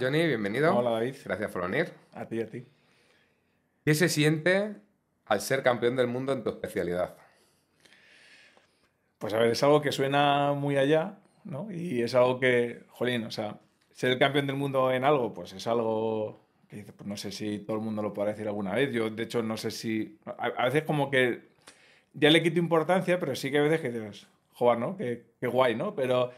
Johnny, bienvenido. Hola, David. Gracias por venir. A ti, a ti. ¿Qué se siente al ser campeón del mundo en tu especialidad? Pues a ver, es algo que suena muy allá, ¿no? Y es algo que, jolín, o sea, ser el campeón del mundo en algo, pues es algo que pues no sé si todo el mundo lo podrá decir alguna vez. Yo, de hecho, no sé si. A, veces, como que ya le quito importancia, pero sí que a veces que dices, joder, ¿no? Qué, qué guay, ¿no? Pero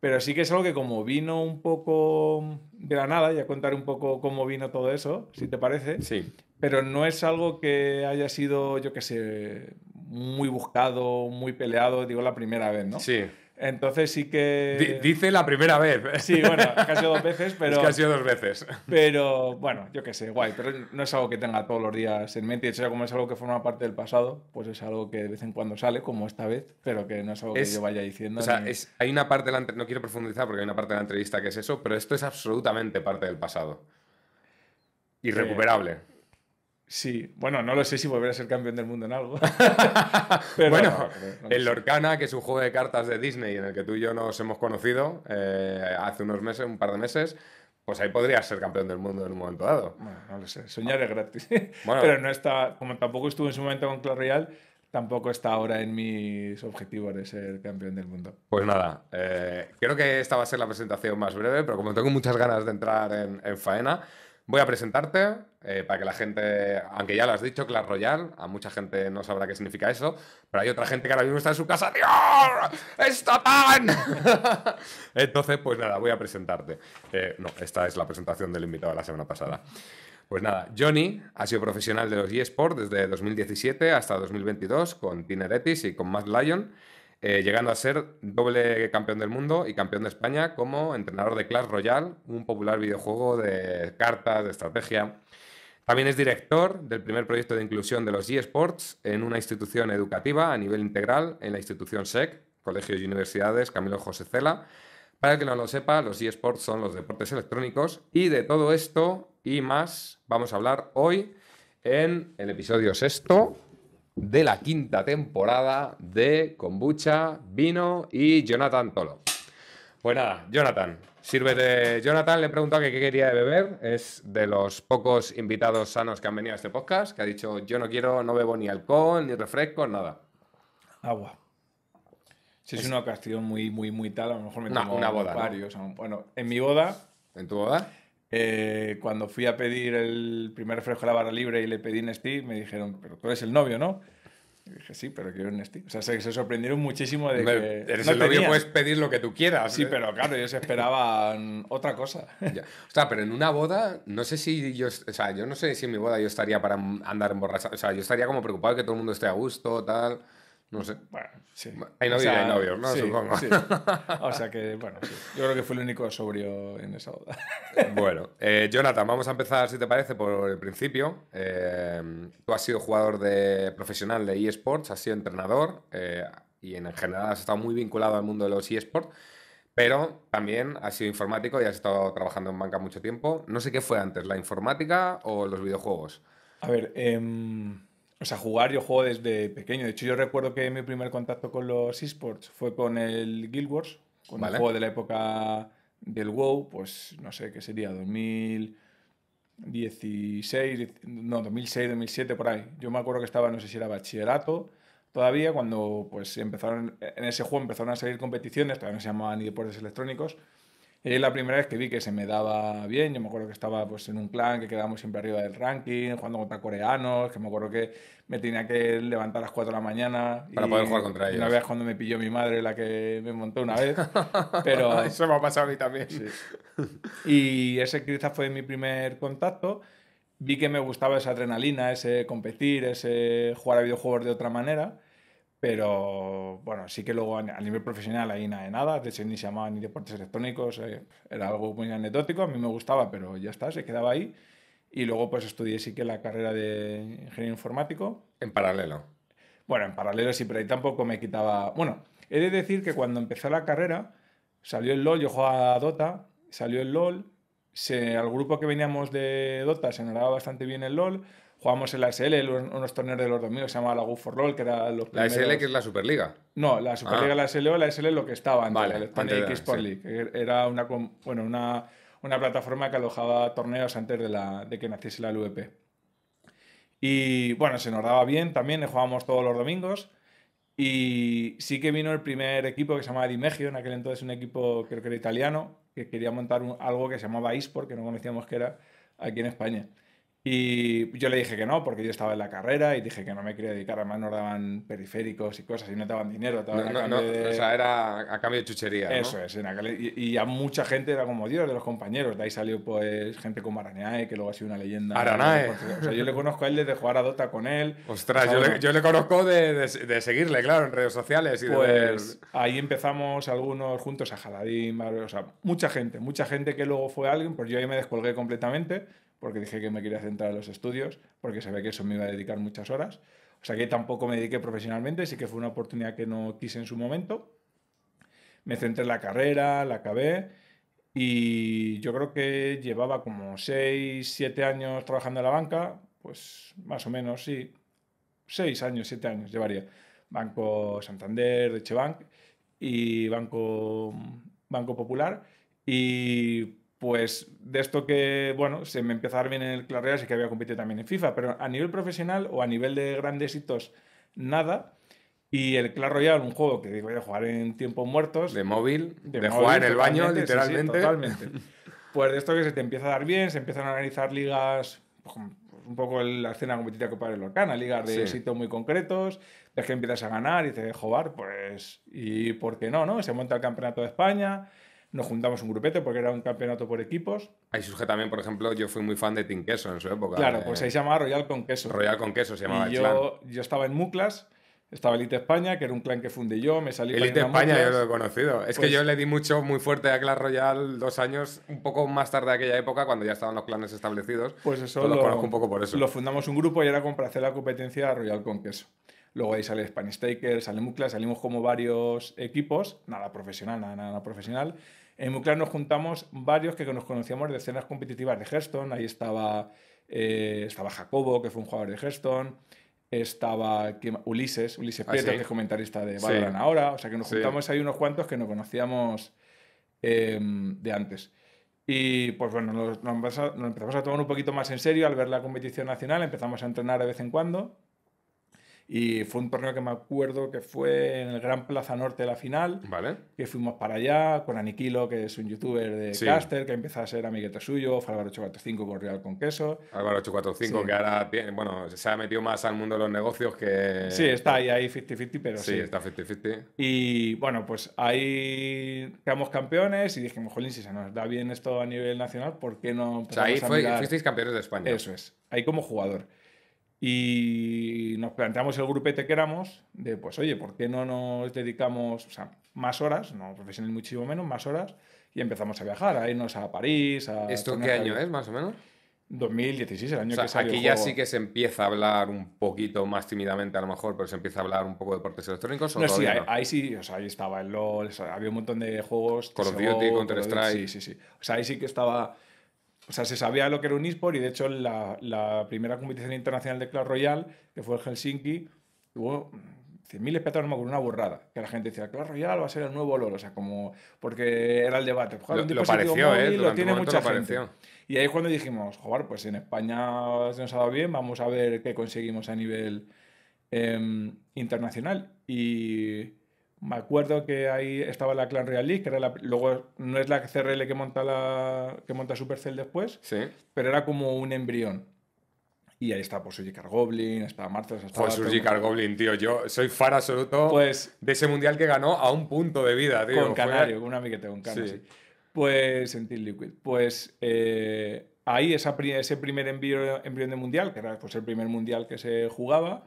pero sí que es algo que como vino un poco de la nada, ya contaré un poco cómo vino todo eso, si te parece. Sí. Pero no es algo que haya sido, yo qué sé, muy buscado, muy peleado, digo, la primera vez, ¿no? Sí. Entonces sí que. dice la primera vez. Sí, bueno, casi dos veces, pero. Es ha sido dos veces. Pero bueno, yo qué sé, guay. Pero no es algo que tenga todos los días en mente. Y hecho, como es algo que forma parte del pasado, pues es algo que de vez en cuando sale, como esta vez, pero que no es algo que yo vaya diciendo. O sea, hay una parte de la. No quiero profundizar porque hay una parte de la entrevista que es eso, pero esto es absolutamente parte del pasado. Irrecuperable. Sí, bueno, no lo sé si volver a ser campeón del mundo en algo. Pero bueno, el Lorcana, que es un juego de cartas de Disney en el que tú y yo nos hemos conocido eh, hace unos meses, un par de meses, pues ahí podría ser campeón del mundo en un momento dado. no lo sé, soñar es ah. gratis. Pero no está, como tampoco estuve en su momento con Clorreal, tampoco está ahora en mis objetivos de ser campeón del mundo. Pues nada, eh, creo que esta va a ser la presentación más breve, pero como tengo muchas ganas de entrar en faena, Voy a presentarte eh, para que la gente, aunque ya lo has dicho, Clash Royale, a mucha gente no sabrá qué significa eso, pero hay otra gente que ahora mismo está en su casa, ¡Dios! ¡Está tan! Entonces, pues nada, voy a presentarte. Eh, no, esta es la presentación del invitado de la semana pasada. Pues nada, Johnny ha sido profesional de los eSports desde 2017 hasta 2022 con Tineretis y con Matt Lyon. Eh, llegando a ser doble campeón del mundo y campeón de España como entrenador de Clash Royale, un popular videojuego de cartas, de estrategia. También es director del primer proyecto de inclusión de los eSports en una institución educativa a nivel integral, en la institución SEC, Colegios y Universidades Camilo José Cela. Para el que no lo sepa, los eSports son los deportes electrónicos y de todo esto y más vamos a hablar hoy en el episodio sexto de la quinta temporada de Kombucha, Vino y Jonathan Tolo. Pues nada, Jonathan, de... Jonathan le he preguntado que qué quería beber. Es de los pocos invitados sanos que han venido a este podcast, que ha dicho yo no quiero, no bebo ni alcohol, ni refrescos, nada. Agua. Si es, una ocasión muy, muy, muy tal, a lo mejor me una boda, varios. Bueno, en mi boda... ¿En tu boda? Eh, cuando fui a pedir el primer refresco de la barra libre y le pedí Nestí, me dijeron, pero tú eres el novio, ¿no? dije, sí, pero quiero Nestí. O sea, se, sorprendieron muchísimo de que. Eres no el novio, puedes pedir lo que tú quieras. Sí, pero claro, ellos esperaban otra cosa. Ya. O sea, pero en una boda, no sé si yo. O sea, yo no sé si en mi boda yo estaría para andar emborrachado. O sea, yo estaría como preocupado de que todo el mundo esté a gusto, tal. No sé. Bueno, sí. Hay novios hay ¿no? Supongo. O sea que, bueno, Yo creo que fue el único sobrio en esa boda. Bueno, eh, Jonathan, vamos a empezar, si te parece, por el principio. Eh, tú has sido jugador de, profesional de eSports, has sido entrenador eh, y en general has estado muy vinculado al mundo de los eSports. Pero también has sido informático y has estado trabajando en banca mucho tiempo. No sé qué fue antes, la informática o los videojuegos. A ver, eh, o sea, jugar yo juego desde pequeño. De hecho, yo recuerdo que mi primer contacto con los esports fue con el Guild Wars, con el juego de la época del WoW, pues no sé qué sería, 2016, no, 2006, 2007, por ahí. Yo me acuerdo que estaba, no sé si era bachillerato todavía, cuando pues empezaron, en ese juego empezaron a salir competiciones, todavía no se llamaban ni deportes electrónicos, y la primera vez que vi que se me daba bien, yo me acuerdo que estaba pues, en un clan que quedábamos siempre arriba del ranking, jugando contra coreanos, que me acuerdo que me tenía que levantar a las 4 de la mañana. Para poder jugar contra ellos. Una vez cuando me pilló mi madre, la que me montó una vez. Pero... Eso me ha pasado a mí también. Y ese quizás fue mi primer contacto. Vi que me gustaba esa adrenalina, ese competir, ese jugar a videojuegos de otra manera. Pero bueno, sí que luego a nivel profesional ahí nada de nada, de hecho ni se llamaba ni deportes electrónicos, eh, era algo muy anecdótico, a mí me gustaba, pero ya está, se quedaba ahí. Y luego pues estudié sí que la carrera de ingeniero informático. En paralelo. Bueno, en paralelo sí, pero ahí tampoco me quitaba... Bueno, he de decir que cuando empezó la carrera salió el LOL, yo jugaba a Dota, salió el LOL, se, al grupo que veníamos de Dota se nos bastante bien el LOL, Jugábamos en la SL, unos torneos de los domingos, se llamaba la Go for Roll que era los ¿La SL que es la Superliga? No, la Superliga, ah. la SL o la SL lo que estaba antes, League. Era una, bueno, una, una, plataforma que alojaba torneos antes de, la, de que naciese la LVP. Y bueno, se nos daba bien también, jugábamos todos los domingos. Y sí que vino el primer equipo que se llamaba Dimegio, en aquel entonces un equipo creo que era italiano, que quería montar algo que se llamaba eSport, que no conocíamos que era aquí en España. Y yo le dije que no, porque yo estaba en la carrera y dije que no me quería dedicar. Además, nos daban periféricos y cosas y no te daban dinero. O sea, era a cambio de chuchería. Eso es. En aquel... E-, y, a mucha gente era como Dios de los compañeros. De ahí salió pues gente como Aranae, que luego ha sido una leyenda. Aranae. O sea, yo le conozco a él desde jugar a Dota con él. Ostras, pues yo, le, yo, le, conozco de, de, seguirle, claro, en redes sociales. Y pues ahí empezamos algunos juntos a Jaladín, o sea, mucha gente, mucha gente que luego fue alguien, pues yo ahí me descolgué completamente porque dije que me quería centrar en los estudios, porque sabía que eso me iba a dedicar muchas horas. O sea que tampoco me dediqué profesionalmente, sí que fue una oportunidad que no quise en su momento. Me centré en la carrera, la acabé y yo creo que llevaba como 6, 7 años trabajando en la banca, pues más o menos, sí, 6 años, 7 años llevaría. Banco Santander, Deutsche Bank y Banco, Banco Popular. Y pues de esto que, bueno, se me empezó a dar bien en el Clash sí que había competido también en FIFA, pero a nivel profesional o a nivel de grandes hitos, nada. Y el Clash Royale, un juego que digo, a jugar en tiempos muertos. De móvil, de, jugar en el baño, literalmente. pues de esto que se te empieza a dar bien, se empiezan a organizar ligas, pues, pues, un poco la escena competitiva que para el Orcana ligas de hitos muy concretos, de que empiezas a ganar y te jugar pues, ¿y por qué no? no? Se monta el Campeonato de España nos juntamos un grupete porque era un campeonato por equipos. Ahí surge también, por ejemplo, yo fui muy fan de Team Queso en su época. Claro, pues ahí se llamaba Royal con Queso. Royal con Queso se llamaba. el yo, yo estaba en Muclas. Estaba Elite España, que era un clan que fundé yo, me salí... Elite España yo lo he conocido. Es que pues yo le di mucho, muy fuerte a Clash Royal dos años, un poco más tarde de aquella época, cuando ya estaban los clanes establecidos. Pues eso lo, conozco un poco por eso. Lo fundamos un grupo y era como para hacer la competencia Royal con Queso. Luego ahí sale Spanish Stakers, sale Muclas, salimos como varios equipos, nada profesional, nada, nada profesional. En Muclar nos juntamos varios que nos conocíamos de escenas competitivas de Hearthstone. Ahí estaba, eh, estaba Jacobo, que fue un jugador de Hearthstone. Estaba Ulises, Ulises ah, Pietro, que es comentarista de Valorant ahora. O sea que nos juntamos hay ahí unos cuantos que nos conocíamos em, de antes. Y pues bueno, nos, empezamos a tomar un poquito más en serio al ver la competición nacional. Empezamos a entrenar de vez en cuando. Y fue un torneo que me acuerdo que fue en el Gran Plaza Norte de la final. Vale. Que fuimos para allá con Aniquilo, que es un youtuber de Caster, que empieza a ser amiguete suyo, fue Álvaro 845 con Real con Queso. Álvaro 845, que ahora bueno, se ha metido más al mundo de los negocios que. Sí, está ahí, ahí 50-50, pero sí. está 50-50. Y bueno, pues ahí quedamos campeones y dijimos, jolín, si se nos da bien esto a nivel nacional, ¿por qué no? O sea, ahí fue, fuisteis campeones de España. Eso es, ahí como jugador. Y nos planteamos el grupete que éramos de, pues oye, ¿por qué no nos dedicamos o sea, más horas? No profesional muchísimo menos, más horas. Y empezamos a viajar, a irnos a París, a... ¿Esto qué año es, más o menos? 2016, el año que salió Aquí juego. ya sí que se empieza a hablar un poquito más tímidamente, a lo mejor, pero se empieza a hablar un poco de deportes electrónicos. no, sí, ahí, sí, o sea, ahí estaba el LOL, había un montón de juegos. Call of Duty, Counter-Strike. Sí, sí, sí. O sea, ahí sí que estaba o sea, se sabía lo que era un eSport y de hecho la, primera competición internacional de Clash Royal que fue el Helsinki, hubo 100.000 espectadores con una burrada. Que la gente decía, Clash Royale va a ser el nuevo LOL. O sea, como. Porque era el debate. lo, pareció, ¿eh? Lo tiene mucha gente. Y ahí es cuando dijimos, joder, pues en España se nos ha dado bien, vamos a ver qué conseguimos a nivel em, internacional. Y. Me acuerdo que ahí estaba la Clan Real League, que era la, luego no es la CRL que monta, la, que monta Supercell después, sí. pero era como un embrión. Y ahí está, pues, Car Goblin, está Marthas, está... Pues, Goblin, tío, yo soy fan absoluto pues, de ese mundial que ganó a un punto de vida, tío. Con Canario, con un amiguete, con Canario, sí. Pues, en Team Liquid, pues... Eh, ahí esa, ese primer embrión de mundial, que era pues, el primer mundial que se jugaba,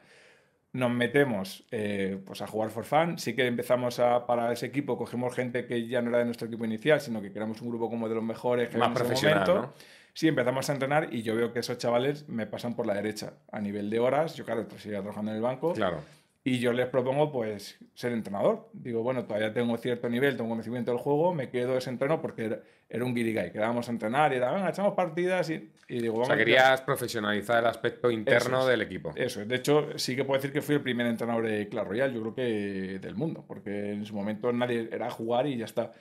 nos metemos eh, pues a jugar for fun. Sí que empezamos a, para ese equipo, Cogemos gente que ya no era de nuestro equipo inicial, sino que creamos un grupo como de los mejores que más profesional, Sí, empezamos a entrenar y yo veo que esos chavales me pasan por la derecha a nivel de horas. Yo, claro, estoy trabajando en el banco. Claro. Y yo les propongo, pues, ser entrenador. Digo, bueno, todavía tengo cierto nivel, tengo conocimiento del juego, me quedo ese entreno porque era, un guirigay. Quedábamos a entrenar y era, echamos partidas y, digo, vamos. O querías profesionalizar el aspecto interno del equipo. Eso De hecho, sí que puedo decir que fui el primer entrenador de Clash royal yo creo que del mundo, porque en su momento nadie era jugar y ya está.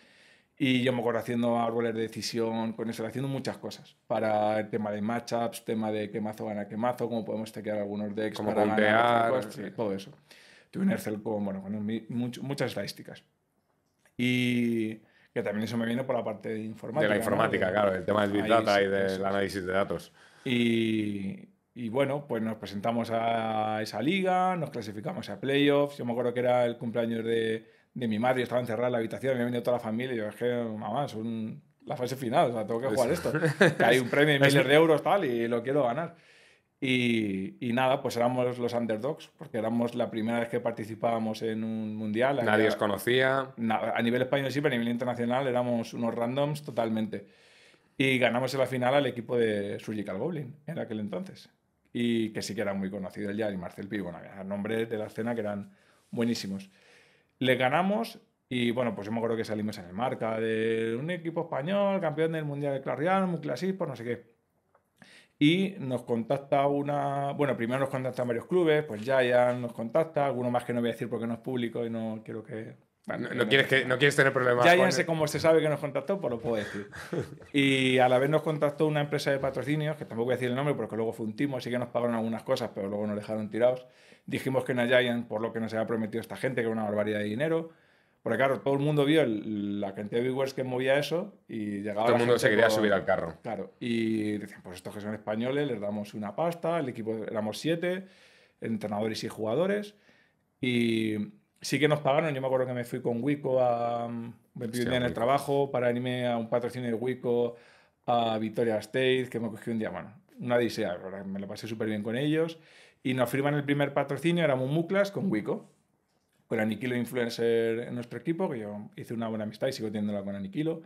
Y yo me acuerdo haciendo árboles de decisión con eso, haciendo muchas cosas. Para el tema de matchups, tema de qué mazo gana qué mazo, cómo podemos tequear algunos decks para ganar, todo eso. Tuve un Excel con, bueno, muchas estadísticas. Y que también eso me viene por la parte de informática. De la informática, claro, el tema del Big Data y del análisis de datos. Y, y bueno, pues nos presentamos a esa liga, nos clasificamos a playoffs. Yo me acuerdo que era el cumpleaños de de mi madre, estaba encerrada en la habitación, me había venido toda la familia, y yo es mamá, es un, la fase final, o sea, tengo que jugar esto. que hay un premio de miles de euros, tal, y lo quiero ganar. Y, y, nada, pues éramos los underdogs, porque éramos la primera vez que participábamos en un mundial. Nadie os conocía. a nivel español sí, pero a nivel internacional éramos unos randoms totalmente. Y ganamos en la final al equipo de Surgical Goblin en aquel entonces. Y que sí que era muy conocido el ya, y Marcel Pi, bueno, nombre nombres de la escena que eran buenísimos le ganamos y bueno, pues yo me acuerdo que salimos en el marca de un equipo español, campeón del Mundial de Clarion muy no sé qué. Y nos contacta una. Bueno, primero nos contactan varios clubes, pues ya nos contacta, alguno más que no voy a decir porque no es público y no quiero que no, quieres que, no quieres tener problemas. Ya, ya sé cómo se sabe que nos contactó, pues lo puedo decir. Y a la vez nos contactó una empresa de patrocinios, que tampoco voy a decir el nombre porque luego fue un timo, que nos pagaron algunas cosas, pero luego nos dejaron tirados. Dijimos que no Giant, por lo que nos había prometido esta gente, que era una barbaridad de dinero. Porque claro, todo el mundo vio la cantidad de viewers que movía eso y llegaba... Todo el mundo se quería subir al carro. Claro. Y decían, pues estos que son españoles, les damos una pasta, el equipo éramos siete, entrenadores y jugadores. Y sí que nos pagaron. Yo me acuerdo que me fui con Wico a. Mm, me un día en el trabajo para irme a un patrocinio de Wico a Victoria State, que me cogió un día, bueno, una odisea, me lo pasé súper bien con ellos. Y nos firman el primer patrocinio, éramos Muclas con Wico, con Aniquilo Influencer en nuestro equipo, que yo hice una buena amistad y sigo teniéndola con Aniquilo.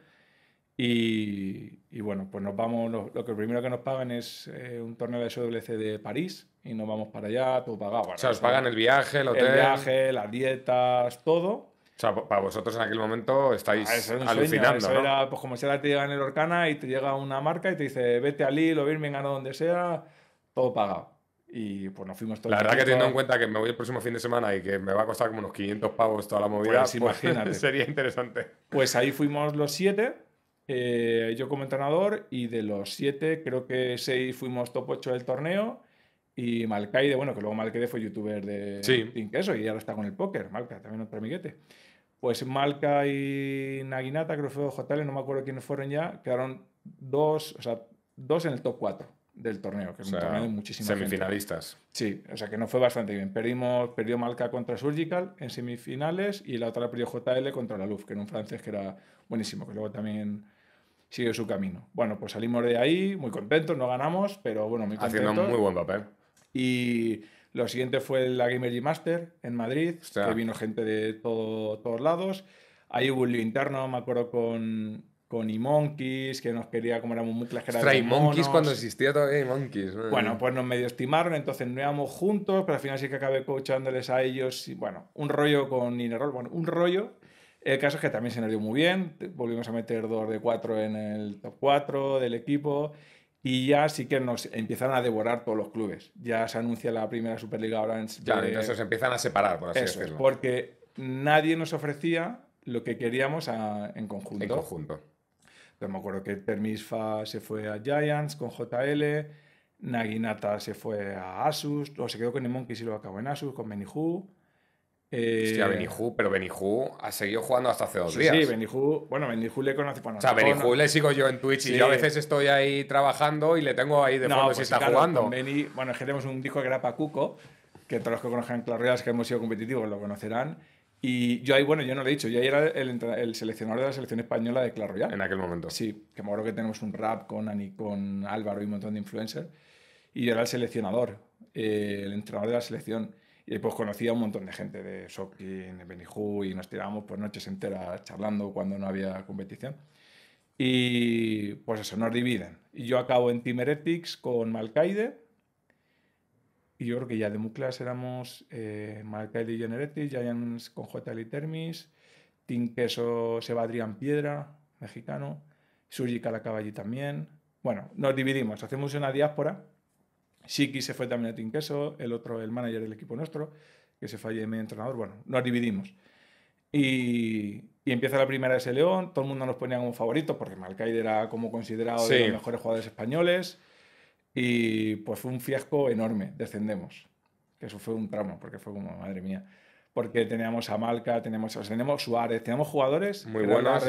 Y, bueno, pues nos vamos, lo, que primero que nos pagan es eh, un torneo de SWC de París y nos vamos para allá, todo pagado. o sea, os pagan el viaje, el hotel. El viaje, las dietas, todo. O sea, para vosotros en aquel momento estáis ah, alucinando. Eso era, pues como si ahora te llega en el Orcana y te llega una marca y te dice, vete a Lille o Birmingham o donde sea, todo pagado. Y pues nos fuimos todos. La verdad que teniendo en cuenta que me voy el próximo fin de semana y que me va a costar como unos 500 pavos toda la movida, pues, pues, sería interesante. Pues ahí fuimos los siete eh, yo como entrenador, y de los siete, creo que seis fuimos top 8 del torneo. Y Malcaide, bueno, que luego Malcaide fue youtuber de sí. Queso y ahora está con el póker. Malca, también otro amiguete. Pues Malca y Naginata, creo que fue JL, no me acuerdo quiénes fueron ya, quedaron dos, o sea, dos en el top 4 del torneo, que es un torneo de muchísimas Semifinalistas. Sí, o sea que no fue bastante bien. Perdimos, perdió Malca contra Surgical en semifinales y la otra perdió JL contra la Luz, que era un francés que era buenísimo, que luego también sigue su camino. Bueno, pues salimos de ahí muy contentos, no ganamos, pero bueno, muy contentos. Haciendo muy buen papel. Y lo siguiente fue la Gamer G Master en Madrid, que vino gente de todo, todos lados. Ahí hubo un lío interno, me acuerdo con, con Imonkeys, que nos quería, como éramos muy clásicos. Imonkeys cuando existía todavía Imonkeys. Bueno, pues nos medio estimaron, entonces no íbamos juntos, pero al final sí que acabé coachándoles a ellos. Y bueno, un rollo con Inerol, bueno, un rollo el caso es que también se nos dio muy bien, volvimos a meter 2 de 4 en el top 4 del equipo y ya sí que nos empiezan a devorar todos los clubes. Ya se anuncia la primera Superliga ahora Ya, entonces empiezan a separar, por así eso, Porque nadie nos ofrecía lo que queríamos en conjunto. En conjunto. Entonces me acuerdo que Termisfa se fue a Giants con JL, Naginata se fue a Asus, o se quedó con Nemon que sí lo acabó en Asus, con Menihu. Eh... Hostia, pero Benihu ha seguido jugando hasta hace dos días. Sí, Benihu, bueno, Benihu le conoce para O sea, le sigo yo en Twitch y yo a veces estoy ahí trabajando y le tengo ahí de fondo si pues está jugando. bueno, es que tenemos un disco que era para Cuco, que todos los que conozcan Clash Royale que hemos sido competitivos lo conocerán. Y yo ahí, bueno, yo no lo he dicho, yo ahí era el, seleccionador de la selección española de Clash Royale. En aquel momento. Sí, que me acuerdo que tenemos un rap con Ani, con Álvaro y un montón de influencers. Y yo era el seleccionador, eh, el entrenador de la selección. Y pues conocía un montón de gente de Shopkin, de Benihu, y nos tirábamos pues noches enteras charlando cuando no había competición. Y pues eso, nos dividen. Y yo acabo en Team Heretics con Malcaide. Y yo creo que ya de Muclas éramos eh, Malcaide y Heretics, Giants con y Termis, Team Queso Adrián Piedra, mexicano, Surgi Calacaballi también. Bueno, nos dividimos, hacemos una diáspora Shiki se fue también a Team el otro, el manager del equipo nuestro, que se fue de mi entrenador. Bueno, nos dividimos. Y, empieza la primera ese León, todo el mundo nos ponía como favoritos, porque Malcaide era como considerado de los mejores jugadores españoles. Y pues fue un fiasco enorme, descendemos. Que eso fue un tramo, porque fue como, madre mía porque teníamos a Malca, tenemos, a tenemos Suárez, tenemos jugadores muy buenos.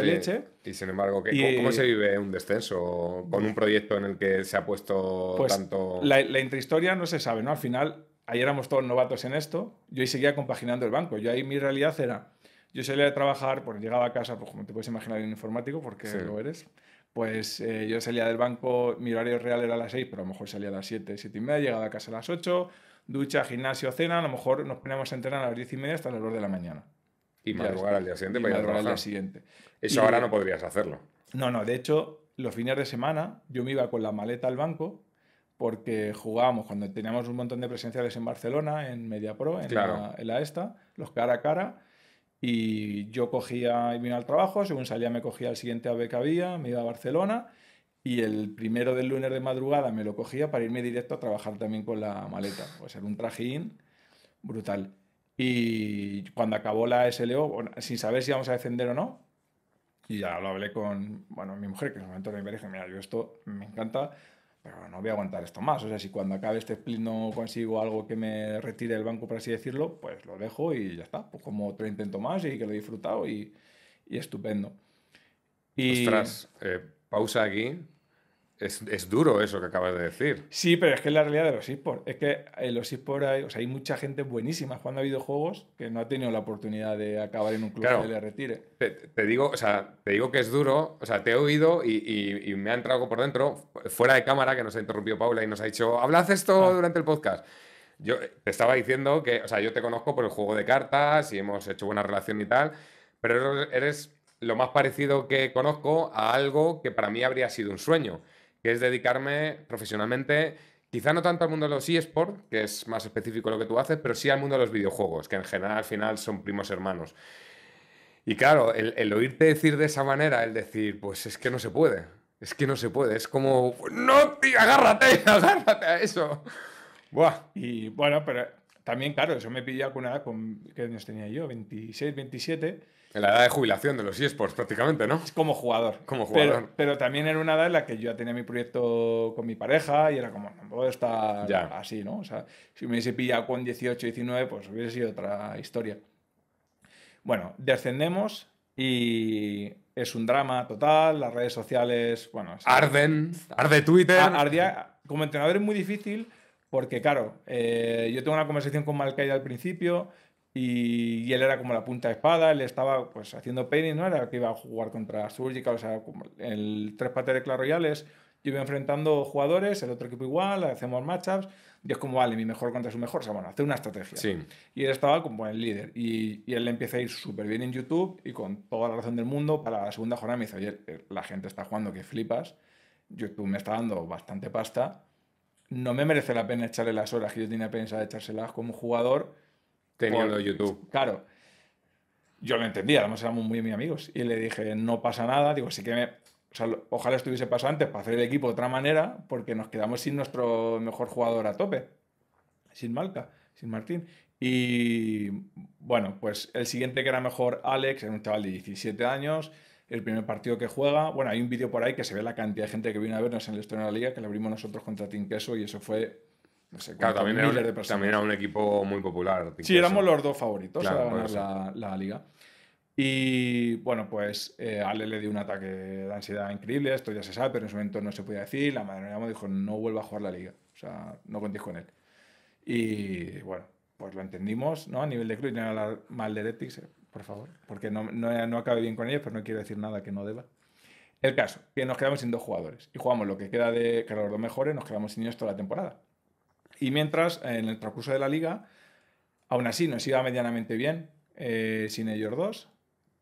Y sin embargo, ¿cómo, se vive un descenso con un proyecto en el que se ha puesto pues tanto.? La, la intrahistoria no se sabe, ¿no? Al final, ahí éramos todos novatos en esto, yo ahí seguía compaginando el banco. Yo ahí mi realidad era. Yo salía de trabajar, pues llegaba a casa, pues como te puedes imaginar, en informático, porque lo eres. Pues eh, yo salía del banco, mi horario real era a las 6, pero a lo mejor salía a las 7, 7 y media, llegaba a casa a las 8 ducha, gimnasio, cena, a lo mejor nos ponemos a entrenar a las diez y media hasta las 2 de la mañana. Y madrugar al día siguiente para Al día siguiente. Eso ahora no podrías hacerlo. No, no, de hecho, los fines de semana yo me iba con la maleta al banco porque jugábamos cuando teníamos un montón de presenciales en Barcelona, en media en, la, en la esta, los cara a cara. Y yo cogía y vino al trabajo, según salía me cogía el siguiente AVE que había, me iba a Barcelona y el primero del lunes de madrugada me lo cogía para irme directo a trabajar también con la maleta. Pues era un trajín brutal. Y cuando acabó la SLO, sin saber si íbamos a descender o no, y ya lo hablé con bueno, mi mujer, que en el momento me dije, mira, yo esto me encanta, pero no voy a aguantar esto más. O sea, si cuando acabe este split no consigo algo que me retire el banco, por así decirlo, pues lo dejo y ya está. Pues como otro intento más y que lo he disfrutado y, y estupendo. Y... Ostras, eh, pausa aquí es, duro eso que acabas de decir. Sí, pero es que es la realidad de los eSports. Es que en eh, los eSports hay, hay mucha gente buenísima jugando a videojuegos que no ha tenido la oportunidad de acabar en un club claro, que le retire. Te, digo, o sea, te digo que es duro. O sea, te he oído y, me ha entrado por dentro, fuera de cámara, que nos ha interrumpido Paula y nos ha dicho, hablad esto ah. durante el podcast. Yo eh, te estaba diciendo que, o sea, yo te conozco por el juego de cartas y hemos hecho buena relación y tal, pero eres lo más parecido que conozco a algo que para mí habría sido un sueño que es dedicarme profesionalmente, quizá no tanto al mundo de los eSports, que es más específico lo que tú haces, pero sí al mundo de los videojuegos, que en general al final son primos hermanos. Y claro, el, oírte decir de esa manera, el decir, pues es que no se puede, es que no se puede, es como, no, tío, agárrate, agárrate a eso. Buah. Y bueno, pero también, claro, eso me pilló alguna edad, con, ¿qué años tenía yo? 26, 27 en la edad de jubilación de los eSports, prácticamente, ¿no? Como jugador. Como jugador. Pero, también era una edad en la que yo ya tenía mi proyecto con mi pareja y era como, no puedo estar así, ¿no? O sea, si me hubiese pillado con 18, 19, pues hubiese sido otra historia. Bueno, descendemos y es un drama total. Las redes sociales, bueno. Arden, arde Twitter. Ardía, como entrenador es muy difícil porque, claro, eh, yo tengo una conversación con Malcaida al principio y, él era como la punta de espada, él estaba pues haciendo painting, ¿no? Era que iba a jugar contra Surgical, o sea, el tres partes de Clash yo iba enfrentando jugadores, el otro equipo igual, hacemos matchups, y es como, vale, mi mejor contra su mejor, o sea, bueno, hacer una estrategia. Sí. Y él estaba como el líder, y, y él le empieza a ir súper bien en YouTube y con toda la razón del mundo para la segunda jornada me dice, oye, eh, la gente está jugando que flipas, YouTube me está dando bastante pasta, no me merece la pena echarle las horas que yo tenía pensado echárselas como jugador, teniendo YouTube. Claro. Yo lo entendía, además éramos muy, amigos. Y le dije, no pasa nada, digo, sí que me, ojalá estuviese pasado antes para hacer el equipo de otra manera, porque nos quedamos sin nuestro mejor jugador a tope, sin Malca, sin Martín. Y bueno, pues el siguiente que era mejor, Alex, era un chaval de 17 años, el primer partido que juega. Bueno, hay un vídeo por ahí que se ve la cantidad de gente que vino a vernos en el Estreno de la Liga, que lo abrimos nosotros contra Team Queso, y eso fue claro, también era, un, también un equipo muy popular. Sí, éramos los dos favoritos claro, la, liga. Y bueno, pues eh, Ale le dio un ataque de ansiedad increíble, esto ya se sabe, pero en su momento no se podía decir. La madre me llamó y dijo, no vuelva a jugar la liga, o sea, no contéis con él. Y bueno, pues lo entendimos, ¿no? A nivel de club, no hablar mal de Letics, eh, por favor, porque no, no, acabe bien con ellos, pero no quiero decir nada que no deba. El caso, que nos quedamos sin dos jugadores y jugamos lo que queda de que los dos mejores, nos quedamos sin ellos toda la temporada. Y mientras, en el transcurso de la liga, aún así nos iba medianamente bien eh, sin ellos dos,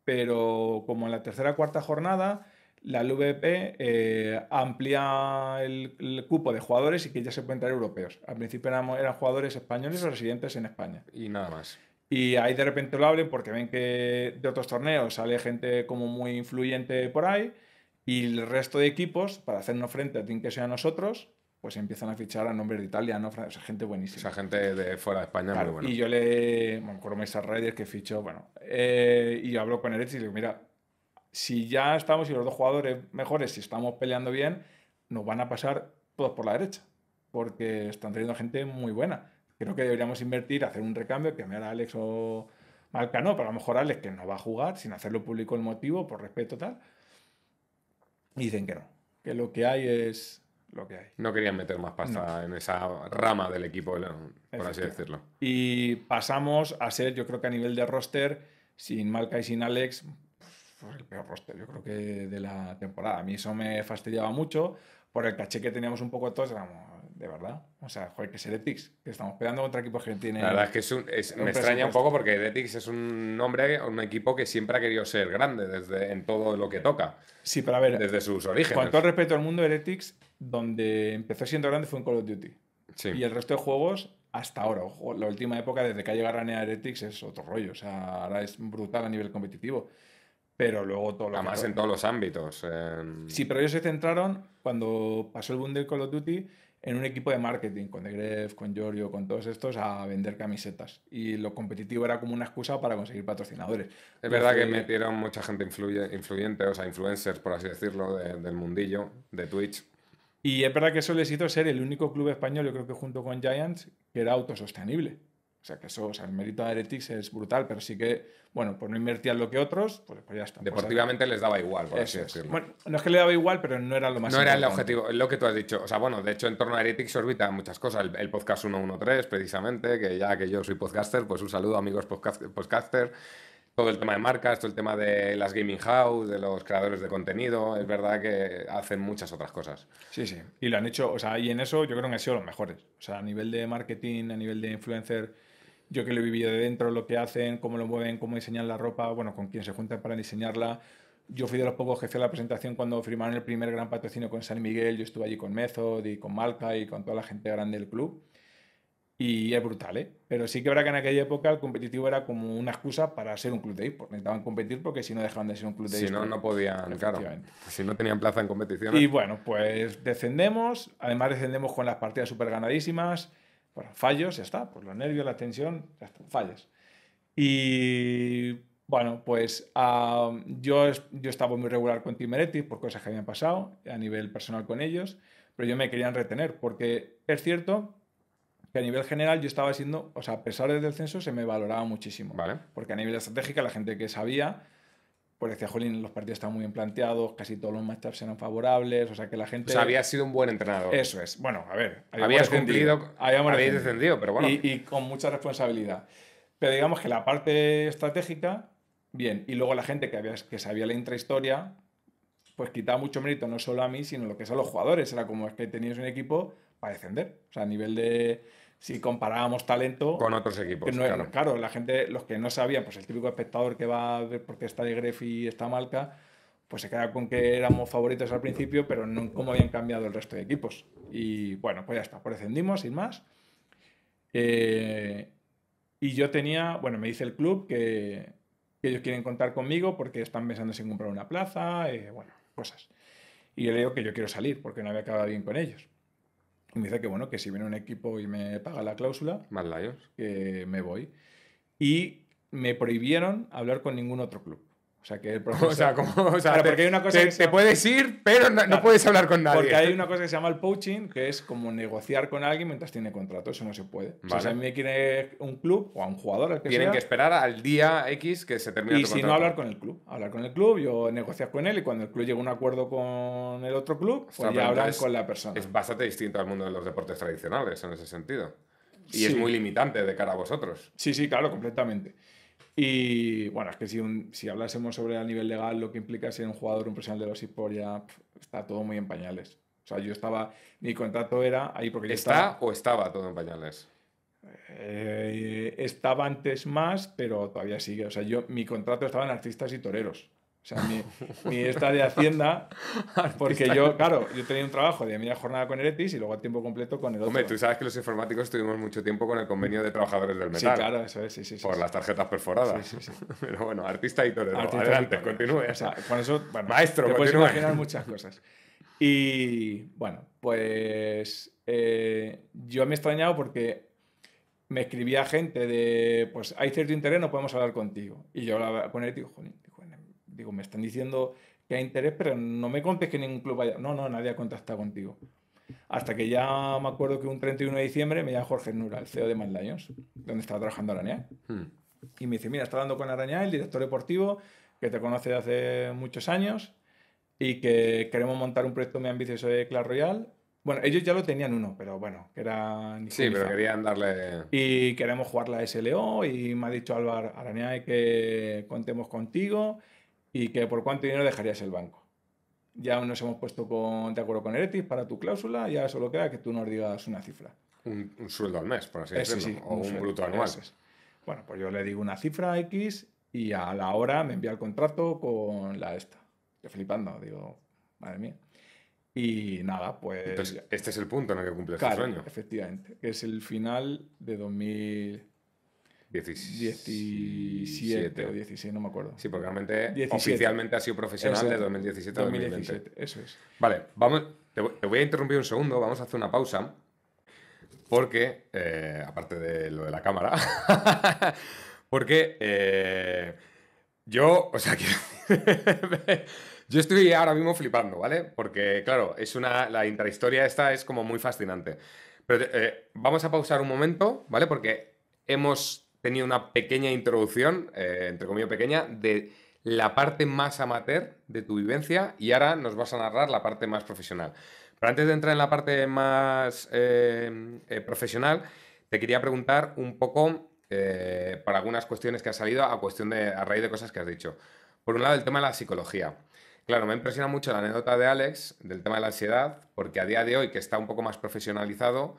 pero como en la tercera o cuarta jornada, la LVP eh, amplía el, cupo de jugadores y que ya se pueden traer europeos. Al principio eran, jugadores españoles o residentes en España. Y nada más. Y ahí de repente lo abren porque ven que de otros torneos sale gente como muy influyente por ahí y el resto de equipos, para hacernos frente, a ti que sean nosotros, pues empiezan a fichar a nombres de Italia, ¿no? O gente buenísima. O sea, gente de fuera de España muy Y yo le... Me acuerdo esas Reyes que fichó, bueno... Eh, y hablo con el y le digo, mira, si ya estamos y los dos jugadores mejores, si estamos peleando bien, nos van a pasar todos por la derecha, porque están teniendo gente muy buena. Creo que deberíamos invertir, hacer un recambio, que me hará Alex o no, pero a lo Alex, que no va a jugar, sin hacerlo público el motivo, por respeto tal. Y dicen que no, que lo que hay es que No querían meter más pasta en esa rama del equipo, por así decirlo. Y pasamos a ser, yo creo que a nivel de roster, sin Malca y sin Alex, pues, el peor roster, yo creo que de la temporada. A mí eso me fastidiaba mucho. Por el caché que teníamos un poco todos, de verdad. O sea, joder, que es que estamos peleando contra equipos que tienen. La verdad es que me extraña un poco porque Etix es un nombre, un equipo que siempre ha querido ser grande desde, en todo lo que toca. Sí, pero ver. Desde sus orígenes. Con todo respeto al mundo, Eretix donde empezó siendo grande fue en Call of Duty. Y el resto de juegos, hasta ahora, la última época, desde que ha llegado Ranear es otro rollo. O sea, ahora es brutal a nivel competitivo. Pero luego todo lo Además, en todos los ámbitos. Sí, pero ellos se centraron, cuando pasó el boom del Call of Duty, en un equipo de marketing, con Gref, con Giorgio, con todos estos, a vender camisetas. Y lo competitivo era como una excusa para conseguir patrocinadores. Es verdad que metieron mucha gente influyente, o sea, influencers, por así decirlo, del mundillo, de Twitch. Y es verdad que eso les hizo ser el único club español, yo creo que junto con Giants, que era autosostenible. O sea, que eso, o sea, el mérito de Heretics es brutal, pero sí que, bueno, pues no invertían lo que otros, pues, pues ya está. Deportivamente les daba igual, por así decirlo. Bueno, no es que le daba igual, pero no era lo más No era el objetivo, lo que tú has dicho. O sea, bueno, de hecho, en torno a se orbitan muchas cosas. El, podcast 113, precisamente, que ya que yo soy podcaster, pues un saludo, amigos podcast, podcaster todo el tema de marcas, todo el tema de las gaming house, de los creadores de contenido, es verdad que hacen muchas otras cosas. Sí, sí, y lo han hecho, o sea, y en eso yo creo que han sido los mejores. O sea, a nivel de marketing, a nivel de influencer, yo que lo he vivido de dentro, lo que hacen, cómo lo mueven, cómo diseñan la ropa, bueno, con quién se juntan para diseñarla. Yo fui de los pocos que hice la presentación cuando firmaron el primer gran patrocinio con San Miguel, yo estuve allí con Method y con Malca y con toda la gente grande del club. Y es brutal, ¿eh? Pero sí que habrá que en aquella época el competitivo era como una excusa para ser un club de eSports. Necesitaban competir porque si no dejaban de ser un club de Si no, no podían, claro. Si no tenían plaza en competición. Y bueno, pues descendemos. Además, descendemos con las partidas súper ganadísimas. Bueno, fallos, ya está. Por pues los nervios, la tensión, ya está. Fallas. Y bueno, pues yo, yo estaba muy regular con Timeretti por cosas que habían pasado a nivel personal con ellos. Pero yo me querían retener porque es cierto que a nivel general yo estaba siendo, o sea, a pesar del censo se me valoraba muchísimo. Vale. Porque a nivel estratégico la gente que sabía, pues decía, jolín, los partidos estaban muy bien planteados, casi todos los matchups eran favorables, o sea que la gente... O sea, había sido un buen entrenador. Eso es. Bueno, a ver. Habías cumplido, habías descendido, pero bueno. Y, con mucha responsabilidad. Pero digamos que la parte estratégica, bien. Y luego la gente que, había, que sabía la intrahistoria, pues quitaba mucho mérito no solo a mí, sino lo que son los jugadores. Era como es que tenías un equipo para descender. O sea, a nivel de si comparábamos talento con otros equipos. claro. la gente, los que no sabían, pues el típico espectador que va a ver porque está de greffi y está Malca, pues se queda con que éramos favoritos al principio, pero no cómo habían cambiado el resto de equipos. Y bueno, pues ya está, por pues descendimos sin más. Eh, y yo tenía, bueno, me dice el club que, ellos quieren contar conmigo porque están pensando en comprar una plaza, eh, bueno, cosas. Y yo le digo que yo quiero salir porque no había acabado bien con ellos. Y me dice que bueno, que si viene un equipo y me paga la cláusula, Más que me voy. Y me prohibieron hablar con ningún otro club. O sea, que el O sea, como, te, hay una cosa que puedes ir, pero no, puedes hablar con nadie. Porque hay una cosa que se llama el poaching, que es como negociar con alguien mientras tiene contrato. Eso no se puede. O sea, si a mí me quiere un club o a un jugador, Tienen que esperar al día X que se termine Y si no, hablar con el club hablar con el club, yo negocias con él y cuando el club llega a un acuerdo con el otro club, pues ya hablan con la persona. Es bastante distinto al mundo de los deportes tradicionales en ese sentido. Y es muy limitante de cara a vosotros. Sí, sí, claro, completamente. Y bueno, es que si, si hablásemos sobre a nivel legal lo que implica ser un jugador, un profesional de los esports, ya está todo muy en pañales. O sea, yo estaba, mi contrato era ahí porque ¿Está yo estaba... o estaba todo en pañales? Eh, estaba antes más, pero todavía sigue. O sea, yo, mi contrato estaba en artistas y toreros. O sea, mi, mi esta de Hacienda, porque yo, claro, yo tenía un trabajo de media jornada con Eretis y luego a tiempo completo con el otro. Hombre, tú sabes que los informáticos estuvimos mucho tiempo con el convenio de trabajadores del metal. Sí, claro, sí, sí. Por las tarjetas perforadas. Sí, sí, Pero bueno, artista y torero. Adelante, continúe. con eso, bueno, Maestro, puedes imaginar muchas cosas. Y bueno, pues eh, yo me he extrañado porque me escribía gente de, pues hay cierto interés, no podemos hablar contigo. Y yo hablaba con él y digo, digo, me están diciendo que hay interés, pero no me contes que ningún club vaya. No, no, nadie ha contactado contigo. Hasta que ya me acuerdo que un 31 de diciembre me llama Jorge Nura, el CEO de Mad donde estaba trabajando Arañá. Hmm. Y me dice, mira, está hablando con Arañá, el director deportivo, que te conoce de hace muchos años, y que queremos montar un proyecto muy ambicioso de Clash Royal bueno, ellos ya lo tenían uno, pero bueno, que era... Sí, pero querían darle... Y queremos jugar la SLO y me ha dicho Álvaro de que contemos contigo y que por cuánto dinero dejarías el banco. Ya nos hemos puesto con, de acuerdo con Eretis para tu cláusula, ya solo queda que tú nos digas una cifra. Un, sueldo al mes, por así eh, decirlo, o un, bruto anual. Bueno, pues yo le digo una cifra X y a la hora me envía el contrato con la esta. Yo flipando, digo, madre mía. Y nada, pues. Entonces, este es el punto en el que cumple tu este sueño. Efectivamente, es el final de 2017 o 16, no me acuerdo. Sí, porque realmente oficialmente ha sido profesional de 2017 a 2020. eso es. Vale, vamos, te voy a interrumpir un segundo, vamos a hacer una pausa. Porque, eh, aparte de lo de la cámara, porque eh, yo, o sea, quiero yo estoy ahora mismo flipando, ¿vale? Porque, claro, es una, la intrahistoria esta es como muy fascinante. Pero eh, vamos a pausar un momento, ¿vale? Porque hemos tenido una pequeña introducción, eh, entre comillas pequeña, de la parte más amateur de tu vivencia y ahora nos vas a narrar la parte más profesional. Pero antes de entrar en la parte más eh, profesional, te quería preguntar un poco para algunas cuestiones que han salido a, cuestión de, a raíz de cosas que has dicho. Por un lado, el tema de la psicología. Claro, me impresiona mucho la anécdota de Alex del tema de la ansiedad, porque a día de hoy, que está un poco más profesionalizado,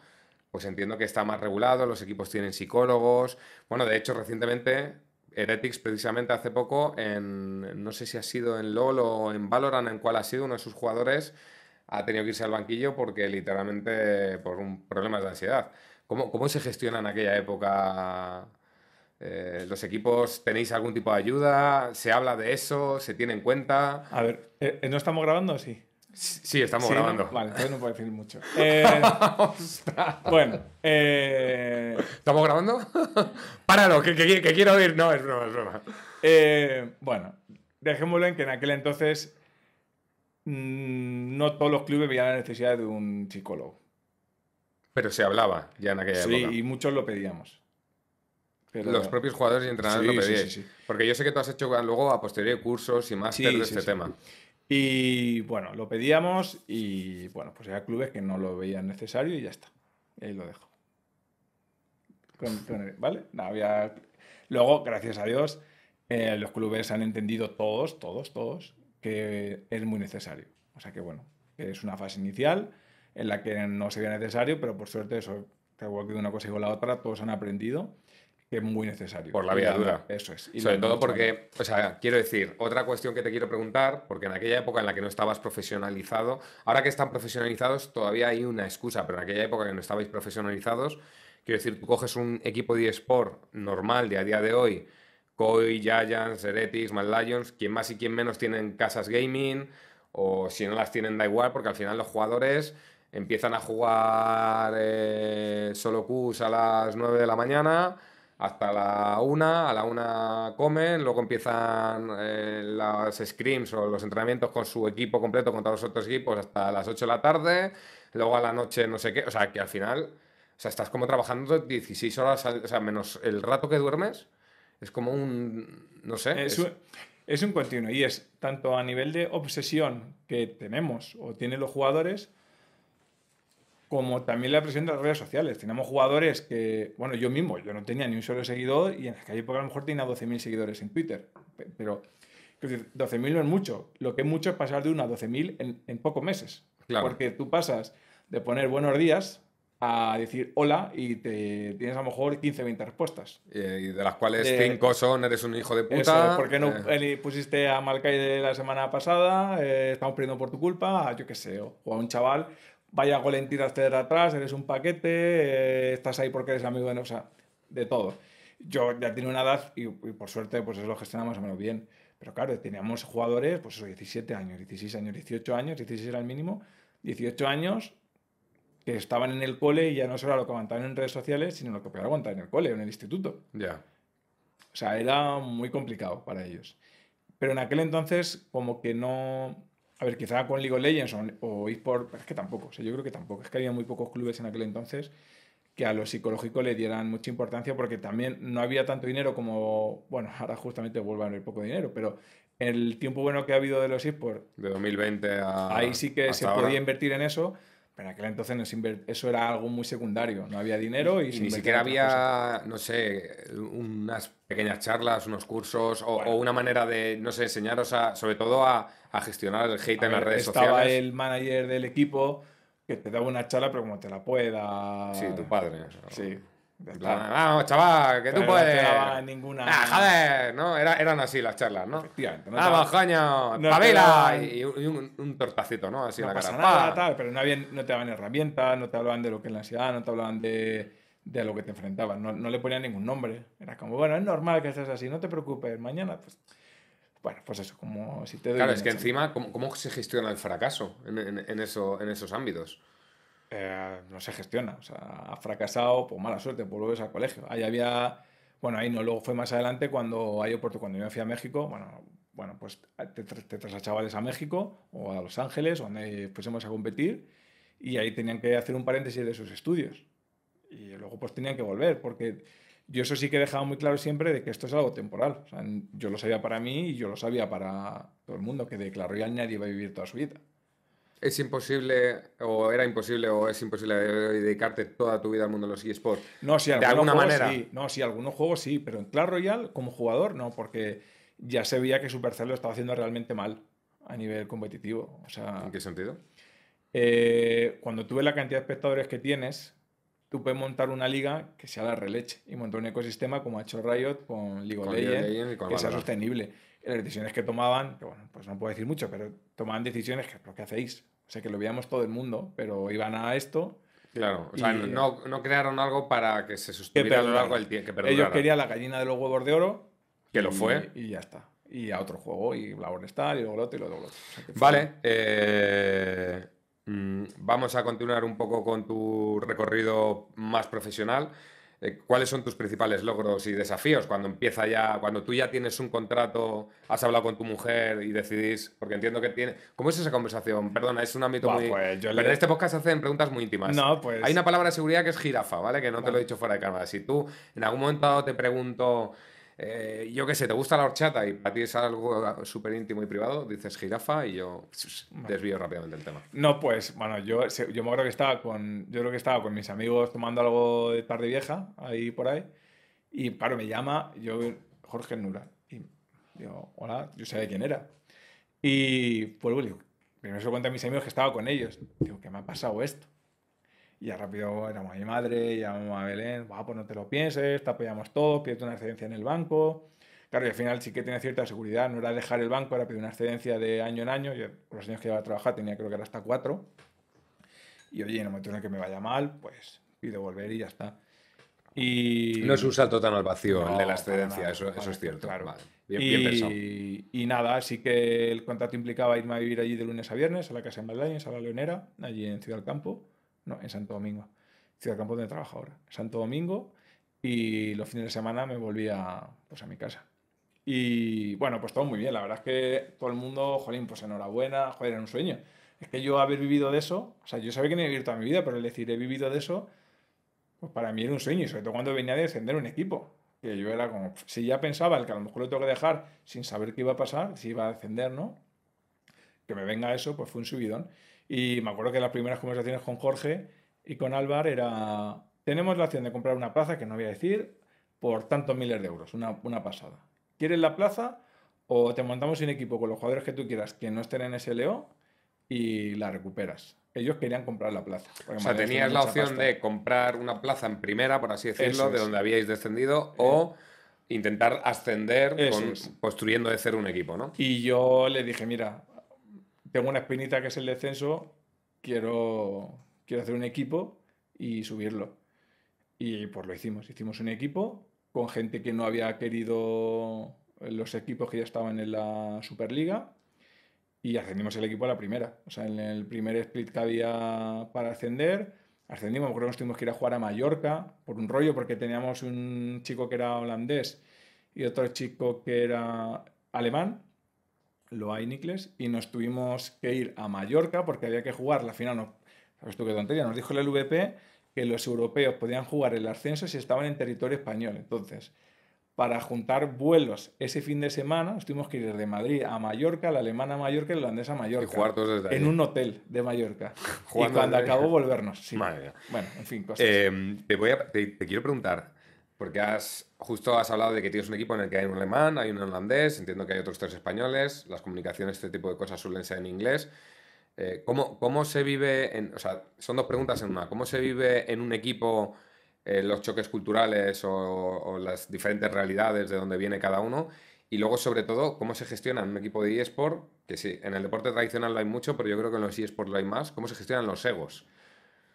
pues entiendo que está más regulado, los equipos tienen psicólogos. Bueno, de hecho, recientemente, Heretics, precisamente hace poco, en, no sé si ha sido en LOL o en Valorant, en cuál ha sido uno de sus jugadores, ha tenido que irse al banquillo porque literalmente por un problema de ansiedad. ¿Cómo, cómo se gestiona en aquella época eh, ¿Los equipos tenéis algún tipo de ayuda? ¿Se habla de eso? ¿Se tiene en cuenta? A ver, eh, eh, ¿no estamos grabando sí? Sí, estamos grabando. vale, entonces no puedo decir mucho. bueno, ¿estamos grabando? Páralo, que, que, quiero oír. No, es broma, es broma. bueno, dejémoslo en que en aquel entonces mm, no todos los clubes veían la necesidad de un psicólogo. Pero se hablaba ya en aquella Sí, y muchos lo pedíamos. Los propios jugadores y entrenadores lo pedíais. Porque yo sé que tú has hecho luego a posteriori cursos y máster de este tema. Y bueno, lo pedíamos y bueno, pues había clubes que no lo veían necesario y ya está. ahí lo dejo. ¿Vale? Luego, gracias a Dios, eh, los clubes han entendido todos, todos, todos, que es muy necesario. O sea que bueno, es una fase inicial en la que no sería necesario, pero por suerte eso, igual que de una cosa y con la otra, todos han aprendido es muy necesario. Por la vida dura. Eso es. Sobre todo porque, o sea, quiero decir, otra cuestión que te quiero preguntar, porque en aquella época en la que no estabas profesionalizado, ahora que están profesionalizados todavía hay una excusa, pero en aquella época que no estabais profesionalizados, quiero decir, tú coges un equipo de eSport normal de a día de hoy, Koi, Giants, Heretics, Mad Lions, quien más y quien menos tienen casas gaming, o si no las tienen da igual, porque al final los jugadores empiezan a jugar eh, solo a las 9 de la mañana hasta la una, a la una comen, luego empiezan eh, las scrims o los entrenamientos con su equipo completo contra los otros equipos hasta las 8 de la tarde, luego a la noche no sé qué, o sea que al final, o sea, estás como trabajando 16 horas, o sea, menos el rato que duermes, es como un, no sé. es un continuo y es tanto a nivel de obsesión que tenemos o tienen los jugadores, como también la presión de las redes sociales. Tenemos jugadores que, bueno, yo mismo, yo no tenía ni un solo seguidor y en aquella época a lo mejor tenía 12.000 seguidores en Twitter, pero 12.000 no es mucho. Lo que es mucho es pasar de 1 a 12.000 en, pocos meses. Porque tú pasas de poner buenos días a decir hola y te tienes a lo mejor 15 20 respuestas. Eh, y de las cuales 5 son eres un hijo de puta. ¿Por qué no eh. pusiste a Malcaide de la semana pasada? Eh, estamos perdiendo por tu culpa, yo qué sé, o a un chaval vaya gol en de atrás, eres un paquete, eh, estás ahí porque eres amigo de... O sea, de todo. Yo ya tenía una edad y, por suerte pues eso lo gestionamos más o menos bien. Pero claro, teníamos jugadores, pues eso, 17 años, 16 años, 18 años, 16 era el mínimo, 18 años que estaban en el cole y ya no solo lo que aguantaban en redes sociales, sino lo que podían aguantar en el cole o en el instituto. Ya. O sea, era muy complicado para ellos. Pero en aquel entonces como que no, a ver, quizá con League of Legends o, eSport, pero es que tampoco, o sea, yo creo que tampoco. Es que había muy pocos clubes en aquel entonces que a lo psicológico le dieran mucha importancia porque también no había tanto dinero como, bueno, ahora justamente vuelve a haber poco dinero, pero el tiempo bueno que ha habido de los eSports. De 2020 a. Ahí sí que se podía invertir en eso pero en aquel entonces eso era algo muy secundario, no había dinero y... ni siquiera había, no sé, unas pequeñas charlas, unos cursos o, una manera de, no sé, enseñaros a, sobre todo a, gestionar el hate en las redes estaba sociales. Estaba el manager del equipo que te daba una charla, pero como te la pueda... Sí, tu padre. Sí, Vamos, chaval, que tú puedes. No ninguna. Ah, joder, ¿no? eran así las charlas, ¿no? Efectivamente. No Vamos, te... coño, Y, un, tortacito, ¿no? Así la cara. pero no, te daban herramientas, no te hablaban de lo que es la ansiedad, no te hablaban de, lo que te enfrentabas. No, le ponían ningún nombre. Era como, bueno, es normal que estés así, no te preocupes. Mañana, pues. Bueno, pues eso, como si te. doy. Claro, es que encima, ¿cómo, se gestiona el fracaso en esos ámbitos? Eh, no se gestiona. O sea, ha fracasado, por pues mala suerte, pues vuelves al colegio. Ahí había, bueno, ahí no, luego fue más adelante cuando hay cuando yo fui a México, bueno, bueno pues te, te a México o a Los Ángeles, donde fuésemos a competir, y ahí tenían que hacer un paréntesis de sus estudios. Y luego pues tenían que volver, porque yo eso sí que dejaba muy claro siempre de que esto es algo temporal. yo lo sabía para mí y yo lo sabía para todo el mundo, que de Claro ya nadie va a vivir toda su vida es imposible o era imposible o es imposible dedicarte toda tu vida al mundo de los eSports. No, si de alguna manera. Sí. No, si algunos juegos sí, pero en Clash Royale como jugador no, porque ya se veía que Supercell lo estaba haciendo realmente mal a nivel competitivo. ¿En qué sentido? Eh, cuando tú ves la cantidad de espectadores que tienes, tú puedes montar una liga que sea la releche y montar un ecosistema como ha hecho Riot con League of Legends, que sea sostenible. las decisiones que tomaban, que bueno, pues no puedo decir mucho, pero tomaban decisiones que lo que hacéis. O sea, que lo veíamos todo el mundo, pero iban a esto. Claro, o sea, no, crearon algo para que se sustituyera a lo largo del tiempo. Ellos querían la gallina de los huevos de oro. Que lo fue. Y ya está. Y a otro juego, y la Star, y luego lo otro, y luego lo otro. vale. Eh, mm, vamos a continuar un poco con tu recorrido más profesional. Eh, cuáles son tus principales logros y desafíos cuando empieza ya, cuando tú ya tienes un contrato, has hablado con tu mujer y decidís, porque entiendo que tiene. ¿Cómo es esa conversación? Perdona, es un ámbito muy. Pues Pero en este podcast se hacen preguntas muy íntimas. No, pues. Hay una palabra de seguridad que es jirafa, ¿vale? Que no te lo he dicho fuera de cámara. Si tú en algún momento te pregunto. Eh, yo qué sé, ¿te gusta la horchata y para ti es algo súper íntimo y privado? Dices jirafa y yo desvío rápidamente el tema. No, pues, bueno, yo, yo me acuerdo que estaba con, yo creo que estaba con mis amigos tomando algo de tarde vieja, ahí por ahí, y claro, me llama yo, Jorge Nura, y digo, hola, yo sabía quién era. Y vuelvo y digo, primero se lo cuento a mis amigos que estaba con ellos. Digo, ¿qué me ha pasado esto? Y ya rápido éramos a mi madre, llamamos a Belén, va, pues no te lo pienses, te apoyamos todo, pide una excedencia en el banco. Claro, y al final sí que tenía cierta seguridad, no era dejar el banco, era pedir una excedencia de año en año. Yo, los años que iba a trabajar tenía creo que era hasta cuatro. Y oye, en el momento en el que me vaya mal, pues pido volver y ya está. Y... No es un salto tan al vacío el de la excedencia, eso, es cierto. Claro. Vale. y, y, nada, así que el contrato implicaba irme a vivir allí de lunes a viernes, a la casa en Valdañez, a la Leonera, allí en Ciudad del Campo no, en Santo Domingo, Ciudad Campo donde trabajo ahora, Santo Domingo, y los fines de semana me volvía pues, a mi casa. Y bueno, pues todo muy bien, la verdad es que todo el mundo, jolín, pues enhorabuena, joder, era un sueño. Es que yo haber vivido de eso, o sea, yo sabía que no iba a vivir toda mi vida, pero el decir he vivido de eso, pues para mí era un sueño, y sobre todo cuando venía a descender un equipo. Que yo era como, si ya pensaba el que a lo mejor lo tengo que dejar sin saber qué iba a pasar, si iba a descender, ¿no? Que me venga eso, pues fue un subidón. Y me acuerdo que las primeras conversaciones con Jorge y con Álvaro era, tenemos la opción de comprar una plaza, que no voy a decir, por tantos miles de euros, una, pasada. ¿Quieres la plaza o te montamos un equipo con los jugadores que tú quieras que no estén en SLO y la recuperas? ellos querían comprar la plaza. O sea, tenías la opción de comprar una plaza en primera, por así decirlo, de donde habíais descendido, o intentar ascender construyendo de cero un equipo, ¿no? Y yo le dije, mira, tengo una espinita que es el descenso, quiero, quiero hacer un equipo y subirlo. Y pues lo hicimos, hicimos un equipo con gente que no había querido los equipos que ya estaban en la Superliga y ascendimos el equipo a la primera. O sea, en el primer split que había para ascender, ascendimos, creo que nos tuvimos que ir a jugar a Mallorca por un rollo, porque teníamos un chico que era holandés y otro chico que era alemán, hay Nicles y nos tuvimos que ir a Mallorca porque había que jugar la final. No, ¿Sabes tú qué tontería? Nos dijo el LVP que los europeos podían jugar el ascenso si estaban en territorio español. Entonces, para juntar vuelos ese fin de semana, tuvimos que ir de Madrid a Mallorca, la alemana a Mallorca y la holandesa a Mallorca. jugar todos En un hotel de Mallorca. y cuando acabó, volvernos. Bueno, en fin, cosas. Eh, te, voy te quiero preguntar. Porque has, justo has hablado de que tienes un equipo en el que hay un alemán, hay un holandés, entiendo que hay otros tres españoles, las comunicaciones, este tipo de cosas suelen ser en inglés. Eh, ¿cómo, se vive, en, o sea, son dos preguntas en una, ¿cómo se vive en un equipo eh, los choques culturales o, las diferentes realidades de donde viene cada uno? Y luego, sobre todo, ¿cómo se gestiona en un equipo de eSport? Que sí, en el deporte tradicional lo hay mucho, pero yo creo que en los eSports lo hay más. ¿Cómo se gestionan los egos?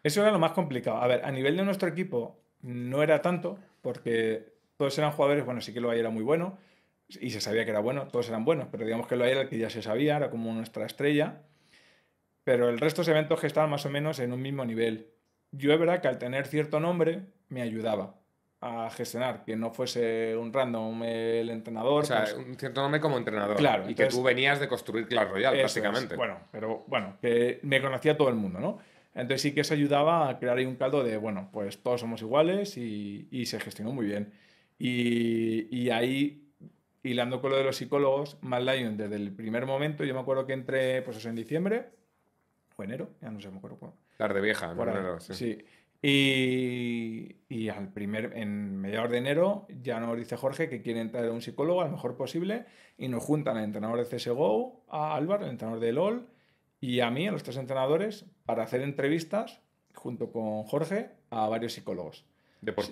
Eso era lo más complicado. A ver, a nivel de nuestro equipo no era tanto, porque todos eran jugadores, bueno, sí que lo era muy bueno, y se sabía que era bueno, todos eran buenos, pero digamos que lo era el que ya se sabía, era como nuestra estrella, pero el resto de eventos que estaban más o menos en un mismo nivel. Yo era que al tener cierto nombre me ayudaba a gestionar, que no fuese un random el entrenador. O sea, pues un cierto nombre como entrenador. Claro. Y que tú venías de construir Clash Royale, básicamente bueno, pero bueno, que me conocía todo el mundo, ¿no? Entonces sí que eso ayudaba a crear ahí un caldo de, bueno, pues todos somos iguales y, se gestionó muy bien. Y, ahí, hilando con lo de los psicólogos, Matt Lyon, desde el primer momento, yo me acuerdo que entré, pues eso en diciembre, o enero, ya no sé, me acuerdo cuándo. Tarde vieja, enero, sí. Y, al primer, en mediados de enero ya nos dice Jorge que quiere entrar a un psicólogo al mejor posible y nos juntan al entrenador de CSGO, a Álvaro, el entrenador de LOL, y a mí, a los tres entrenadores, para hacer entrevistas junto con Jorge a varios psicólogos.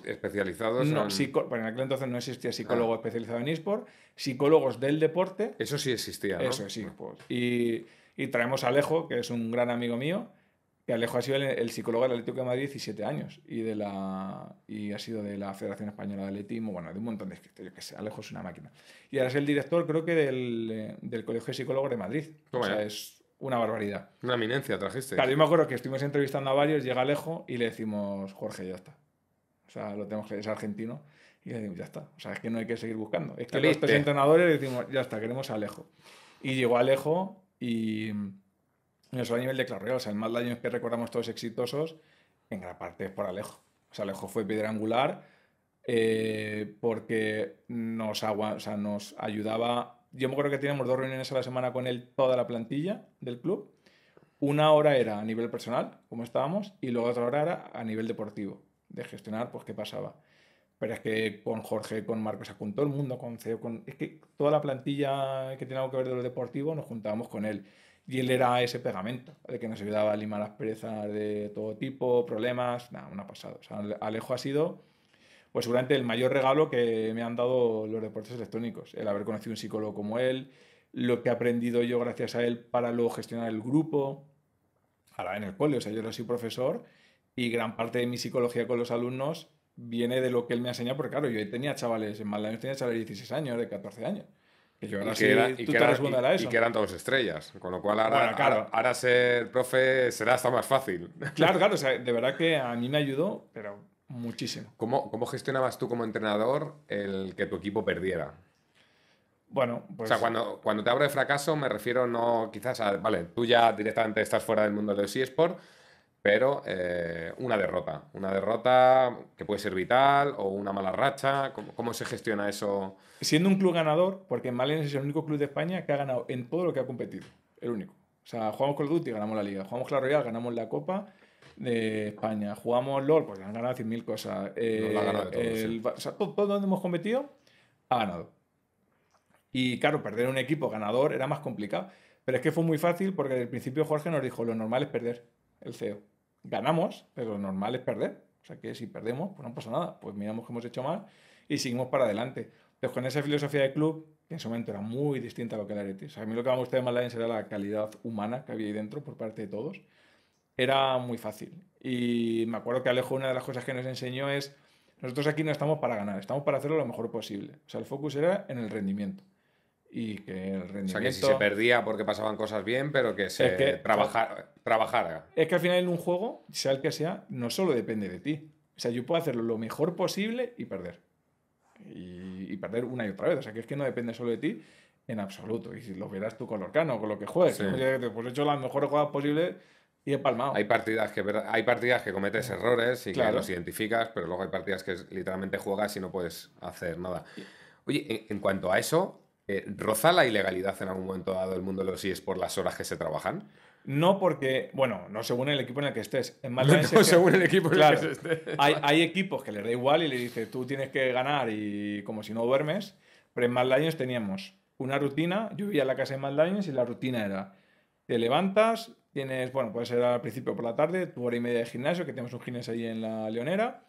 ¿Especializados? No, en... Psico... en aquel entonces no existía psicólogo ah. especializado en eSport, psicólogos del deporte. Eso sí existía, ¿no? Eso sí. Y, y, traemos a Alejo, que es un gran amigo mío, que Alejo ha sido el, psicólogo del Atlético de Madrid 17 años y, de la, y ha sido de la Federación Española de Atletismo, bueno, de un montón de... Yo qué sé, Alejo es una máquina. Y ahora es el director, creo que, del, eh, del Colegio de Psicólogos de Madrid. O sea, es una barbaridad. Una eminencia trajiste. Claro, yo me acuerdo que estuvimos entrevistando a varios, llega Alejo y le decimos, Jorge, ya está. O sea, lo tenemos que, es argentino. Y le decimos, ya está. O sea, es que no hay que seguir buscando. Es que los tres entrenadores le decimos, ya está, queremos a Alejo. Y llegó Alejo y mm, eso a nivel de claro, o sea, el Mad Lions que recordamos todos exitosos, en gran parte es por Alejo. O sea, Alejo fue piedra angular eh, porque nos, agua, o sea, nos ayudaba yo me acuerdo que teníamos dos reuniones a la semana con él, toda la plantilla del club. Una hora era a nivel personal, como estábamos, y luego otra hora era a nivel deportivo, de gestionar, pues qué pasaba. Pero es que con Jorge, con Marcos, con todo el mundo, con CEO, con, es que toda la plantilla que tiene algo que ver de lo deportivo nos juntábamos con él. Y él era ese pegamento, de que nos ayudaba a limar las perezas de todo tipo, problemas, nada, una ha pasado. Alejo ha sido pues seguramente el mayor regalo que me han dado los deportes electrónicos, el haber conocido un psicólogo como él, lo que he aprendido yo gracias a él para luego gestionar el grupo, ahora en el cole, o sea, yo ahora soy profesor y gran parte de mi psicología con los alumnos viene de lo que él me ha enseñado, porque claro, yo tenía chavales en Maldonado, tenía chavales de 16 años, de 14 años. Y yo ahora sí, que eran todos estrellas, con lo cual ahora, ser profe será hasta más fácil. Claro, claro, o sea, de verdad que a mí me ayudó, pero Muchísimo. ¿Cómo, gestionabas tú como entrenador el que tu equipo perdiera? Bueno, pues... O sea, cuando, cuando te hablo de fracaso me refiero no quizás a... Vale, tú ya directamente estás fuera del mundo del los eSports, pero eh, una derrota. Una derrota que puede ser vital o una mala racha. ¿Cómo, se gestiona eso? Siendo un club ganador, porque Malena es el único club de España que ha ganado en todo lo que ha competido. El único. O sea, jugamos con el Duty, ganamos la Liga. Jugamos con la Royal, ganamos la Copa de España. Jugamos LOL, pues han ganado 100.000 cosas. Eh, todo, el, donde hemos competido, ha ganado. Y claro, perder un equipo ganador era más complicado. Pero es que fue muy fácil porque al principio Jorge nos dijo, lo normal es perder el CEO. Ganamos, pero lo normal es perder. O sea que si perdemos, pues no pasa nada. Pues miramos que hemos hecho mal y seguimos para adelante. Pues con esa filosofía de club, que en su momento era muy distinta a lo que era Areti. O a mí lo que me gustaba más la era la calidad humana que había ahí dentro por parte de todos era muy fácil. Y me acuerdo que Alejo una de las cosas que nos enseñó es, nosotros aquí no estamos para ganar, estamos para hacerlo lo mejor posible. O sea, el focus era en el rendimiento. Y que el rendimiento... O sea, que si se perdía porque pasaban cosas bien, pero que se trabajar, trabajara. Es que al final en un juego, sea el que sea, no solo depende de ti. O sea, yo puedo hacerlo lo mejor posible y perder. Y, perder una y otra vez. O sea, que es que no depende solo de ti en absoluto. Y si lo verás tú con o con lo que juegues, pues he hecho las mejores jugadas posibles y empalmado. Hay partidas que, hay partidas que cometes errores y los identificas, pero luego hay partidas que literalmente juegas y no puedes hacer nada. Oye, en, cuanto a eso, eh, ¿roza la ilegalidad en algún momento dado el mundo de los es por las horas que se trabajan? No porque, bueno, no según el equipo en el que estés. En no, según el equipo en el que estés. Hay, equipos que les da igual y les dice tú tienes que ganar y como si no duermes. Pero en Mad teníamos una rutina, yo vivía en la casa de Mad y la rutina era te levantas, Tienes, bueno, puede ser al principio por la tarde, tu hora y media de gimnasio, que tenemos un gimnasio ahí en la Leonera.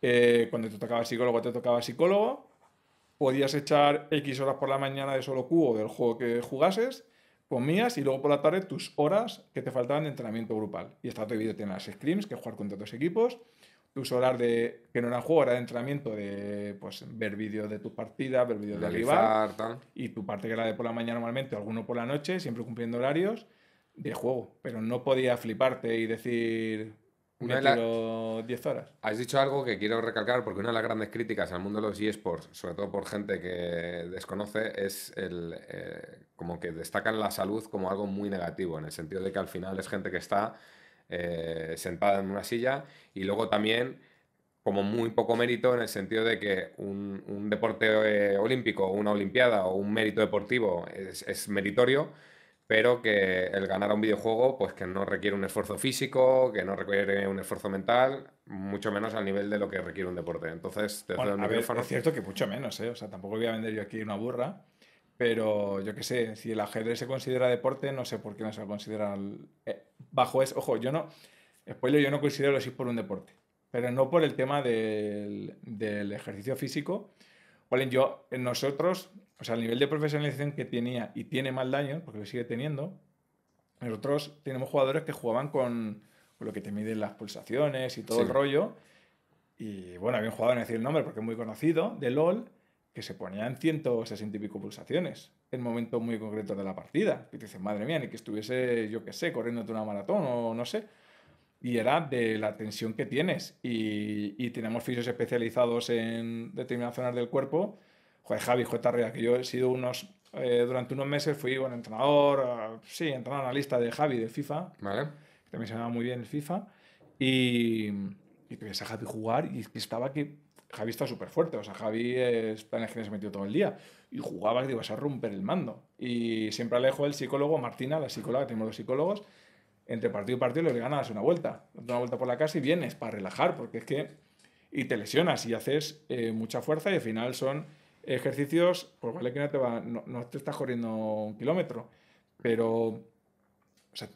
Eh, cuando te tocaba psicólogo, te tocaba psicólogo. Podías echar X horas por la mañana de solo cubo del juego que jugases, comías y luego por la tarde tus horas que te faltaban de entrenamiento grupal. Y está hoy, en las scrims, que jugar contra otros equipos tus horas de que no era juego, era de entrenamiento, de pues ver vídeos de tu partida, ver vídeos de rival y tu parte que era de por la mañana normalmente, alguno por la noche, siempre cumpliendo horarios de juego, pero no podía fliparte y decir una 10 horas. Has dicho algo que quiero recalcar porque una de las grandes críticas al mundo de los eSports, sobre todo por gente que desconoce, es el eh, como que destacan la salud como algo muy negativo, en el sentido de que al final es gente que está eh, sentada en una silla y luego también como muy poco mérito en el sentido de que un, deporte eh, olímpico, una olimpiada o un mérito deportivo es, es meritorio, pero que el ganar a un videojuego, pues que no requiere un esfuerzo físico, que no requiere un esfuerzo mental, mucho menos al nivel de lo que requiere un deporte. Entonces, bueno, el ver, es cierto que mucho menos, ¿eh? O sea, tampoco voy a vender yo aquí una burra, pero yo qué sé, si el ajedrez se considera deporte, no sé por qué no se considera eh, bajo es. Ojo, yo no. Spoiler, yo no considero así por un deporte, pero no por el tema del, ejercicio físico. sea, yo, nosotros, o sea, el nivel de profesionalización que tenía y tiene mal daño, porque lo sigue teniendo, nosotros tenemos jugadores que jugaban con, lo que te miden las pulsaciones y todo el rollo. Y bueno, había un jugador, no decir el nombre porque es muy conocido, de LOL, que se ponía en 160 y pico pulsaciones en momentos muy concretos de la partida. Y te dicen, madre mía, ni que estuviese, yo qué sé, corriéndote una maratón o no sé. Y era de la tensión que tienes. Y, y tenemos fisios especializados en determinadas zonas del cuerpo joder, Javi, joder, que yo he sido unos, eh, durante unos meses fui, un entrenador, ah, sí, entrenador analista de Javi, de FIFA, que también se llamaba muy bien el FIFA, y, y que a Javi jugar y estaba que Javi está súper fuerte, o sea, Javi es que el se metido todo el día y jugaba que ibas a romper el mando. Y siempre Alejo, el psicólogo, Martina, la psicóloga, tenemos los psicólogos, entre partido y partido le ganas una vuelta, una vuelta por la casa y vienes para relajar, porque es que, y te lesionas y haces eh, mucha fuerza y al final son ejercicios, pues vale que no te, va, no, te estás corriendo un kilómetro, pero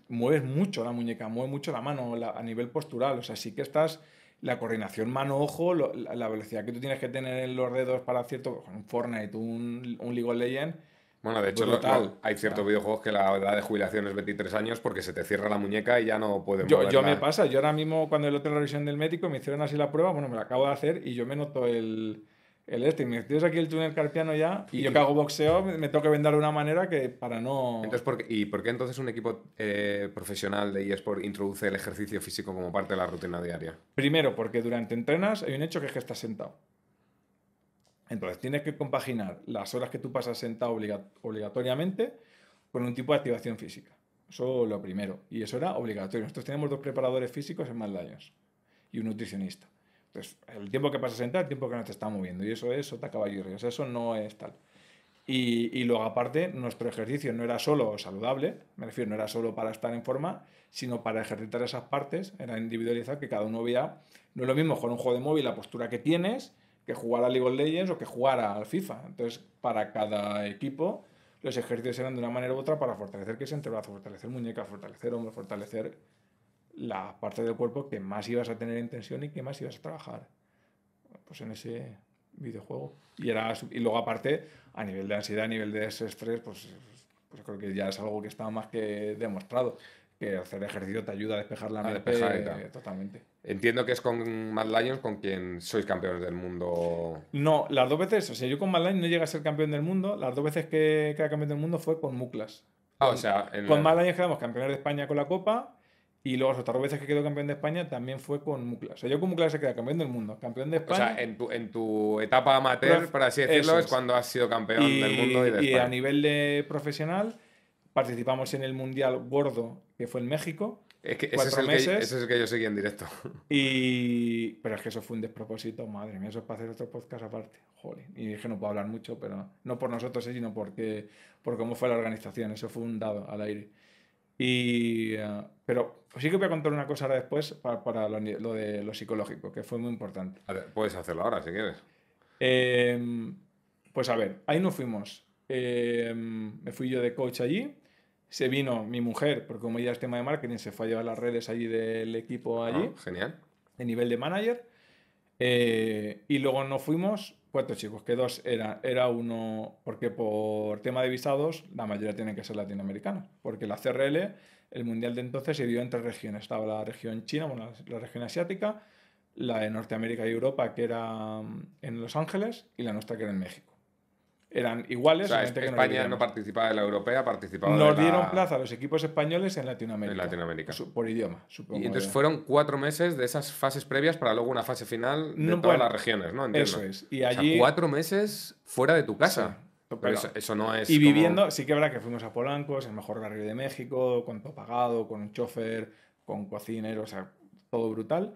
mueves mucho la muñeca, mueves mucho la mano a nivel postural. O sea, sí que estás. La coordinación mano-ojo, la, velocidad que tú tienes que tener en los dedos para cierto. un Fortnite, un, un League of Legends. Bueno, de pues hecho, hay ciertos videojuegos que la edad de jubilación es 23 años porque se te cierra la muñeca y ya no puedes yo, Yo me pasa, yo ahora mismo, cuando el otro la revisión del médico, me hicieron así la prueba, bueno, me la acabo de hacer y yo me noto el el este, me tienes aquí el túnel carpiano ya y, yo que hago boxeo me, toca tengo que vender de una manera que para no... Entonces, ¿por ¿Y por qué entonces un equipo eh, profesional de eSport introduce el ejercicio físico como parte de la rutina diaria? Primero, porque durante entrenas hay un hecho que es que estás sentado. Entonces, tienes que compaginar las horas que tú pasas sentado obligatoriamente con un tipo de activación física. Eso lo primero. Y eso era obligatorio. Nosotros tenemos dos preparadores físicos en Mad Lions y un nutricionista el tiempo que pasas sentado, el tiempo que no te está moviendo. Y eso es sota, caballo y Eso no es tal. Y, y, luego, aparte, nuestro ejercicio no era solo saludable, me refiero, no era solo para estar en forma, sino para ejercitar esas partes, era individualizar que cada uno vea No es lo mismo con un juego de móvil, la postura que tienes, que jugar a League of Legends o que jugar al FIFA. Entonces, para cada equipo, los ejercicios eran de una manera u otra para fortalecer que se entrebrazo, fortalecer muñeca, fortalecer hombro, fortalecer la parte del cuerpo que más ibas a tener en tensión y que más ibas a trabajar. Pues en ese videojuego. Y, era, y luego aparte, a nivel de ansiedad, a nivel de ese estrés, pues, pues creo que ya es algo que está más que demostrado. Que hacer ejercicio te ayuda a despejar la mente totalmente. Entiendo que es con Mad con quien sois campeones del mundo. No, las dos veces, o sea, yo con Mad no llega a ser campeón del mundo. Las dos veces que, era campeón del mundo fue con Muclas ah, con, o sea, con quedamos campeones de España con la Copa y luego las otras veces que quedó campeón de España también fue con Mucla. O sea, yo con Muclas se queda campeón del mundo, campeón de España. O sea, en tu, en tu etapa amateur, por así decirlo, es. cuando has sido campeón del mundo y de Y a nivel de profesional, participamos en el Mundial Gordo, que fue en México. Es que ese, meses, que, ese es el que yo seguí en directo. Y... Pero es que eso fue un despropósito, madre mía, eso es para hacer otro podcast aparte. Joder. Y dije, no puedo hablar mucho, pero no por nosotros, eh, sino porque, por cómo fue la organización. Eso fue un dado al aire. Y, ah, pero sí que voy a contar una cosa ahora después para, lo, de lo psicológico, que fue muy importante. puedes hacerlo ahora si quieres. Em, pues a ver, ahí nos fuimos. Em, me fui yo de coach allí. Se vino mi mujer, porque como ya es tema de marketing, se fue a llevar las redes allí del equipo ah, allí. genial. De nivel de manager. Eh, y luego nos fuimos cuatro chicos, que dos era, era uno, porque por tema de visados la mayoría tiene que ser latinoamericana, porque la CRL, el mundial de entonces se dio en tres regiones, estaba la región china, bueno, la región asiática, la de Norteamérica y Europa, que era mm, en Los Ángeles, y la nuestra que era en México eran iguales. Este España no, participaba de la europea, participaba Nos dieron plaza a los equipos españoles en Latinoamérica. En Latinoamérica. por idioma, supongo. Y entonces fueron cuatro meses de esas fases previas para luego una fase final de todas las regiones, ¿no? Entiendo. Eso es. Y allí... cuatro meses fuera de tu casa. eso, no es. Y viviendo, sí que verdad que fuimos a Polanco, es el mejor barrio de México, con todo pagado, con un chofer, con cocinero, o sea, todo brutal.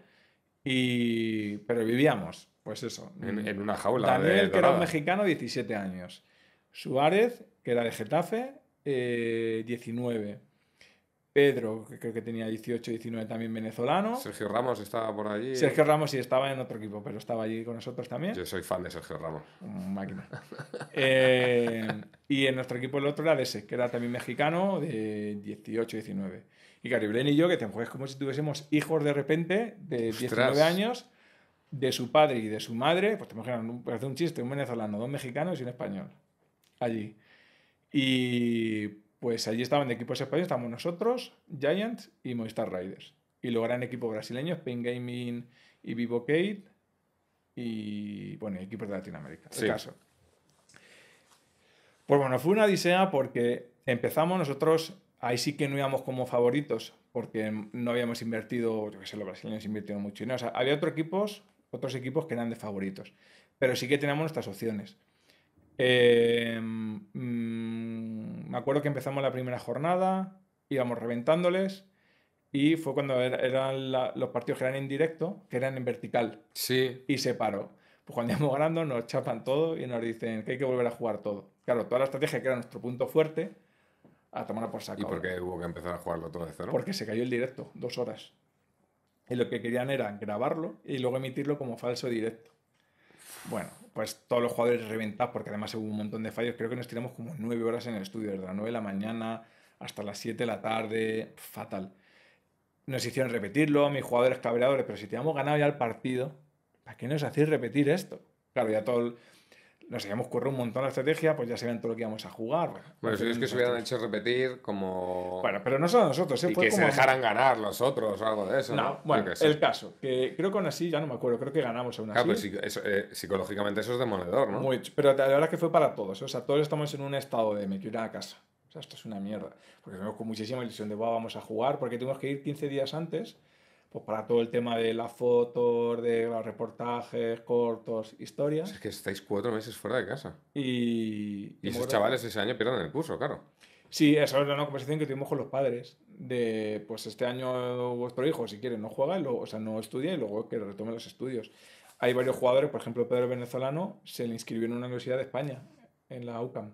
Y... Pero vivíamos pues eso. En, mm. una jaula. Daniel, que era un mexicano, 17 años. Suárez, que era de Getafe, 19. Eh, Pedro, que creo que tenía 18, 19 también venezolano. Sergio Ramos estaba por allí. Sergio Ramos sí estaba en otro equipo, pero estaba allí con nosotros también. Yo soy fan de Sergio Ramos. máquina. Eh, y en nuestro equipo el otro era de ese, que era también mexicano, de 18, 19. Y Caribren y yo, que te como si tuviésemos hijos de repente, de 19 años de su padre y de su madre, pues te imaginas, hacer un chiste, un venezolano, dos mexicanos y un español allí. Y pues allí estaban de equipos españoles, estábamos nosotros, Giants y Movistar Riders. Y luego eran equipos brasileños, Pain Gaming y Vivo Kate y, bueno, equipos de Latinoamérica. caso. Pues bueno, fue una odisea porque empezamos nosotros, ahí sí que no íbamos como favoritos, porque no habíamos invertido, yo qué sé, los brasileños invirtieron mucho dinero. O sea, había otros equipos otros equipos que eran de favoritos. Pero sí que teníamos nuestras opciones. Em, mm, me acuerdo que empezamos la primera jornada, íbamos reventándoles y fue cuando eran los partidos que eran en directo, que eran en vertical. Sí. Y se paró. Pues cuando íbamos ganando nos chapan todo y nos dicen que hay que volver a jugar todo. Claro, toda la estrategia que era nuestro punto fuerte, a tomar por saco. ¿Y por qué hubo que empezar a jugarlo todo de cero? Porque se cayó el directo, dos horas. Y lo que querían era grabarlo y luego emitirlo como falso directo. Bueno, pues todos los jugadores reventados, porque además hubo un montón de fallos. Creo que nos tiramos como nueve horas en el estudio, desde las 9 de la mañana hasta las siete de la tarde. Fatal. Nos hicieron repetirlo, mis jugadores cabreadores, pero si te hemos ganado ya el partido, ¿para qué nos hacéis repetir esto? Claro, ya todo, nos habíamos currado un montón la estrategia, pues ya sabían todo lo que íbamos a jugar. Bueno, si es que se hubieran pues, hecho repetir como... Bueno, pero no solo nosotros. ¿eh? Y que se dejaran ganar los otros o algo de eso, ¿no? Bueno, el caso, que creo que aún así, ya no me acuerdo, creo que ganamos aún así. Claro, pues pero eh, psicológicamente eso es demoledor, ¿no? pero la verdad es que fue para todos. ¿eh? O sea, todos estamos en un estado de me quiero ir a casa. O sea, esto es una mierda. Porque tenemos con muchísima ilusión de, va, vamos a jugar, porque tenemos que ir 15 días antes pues para todo el tema de las fotos, de los reportajes, cortos, historias. Es que estáis cuatro meses fuera de casa. Y, y esos chavales ese año pierden el curso, claro. Sí, esa es la conversación que tuvimos con los padres. De, pues este año vuestro hijo, si quiere, no juega, o sea, no estudia y luego que retome los estudios. Hay varios jugadores, por ejemplo, Pedro Venezolano se le inscribió en una universidad de España, en la UCAM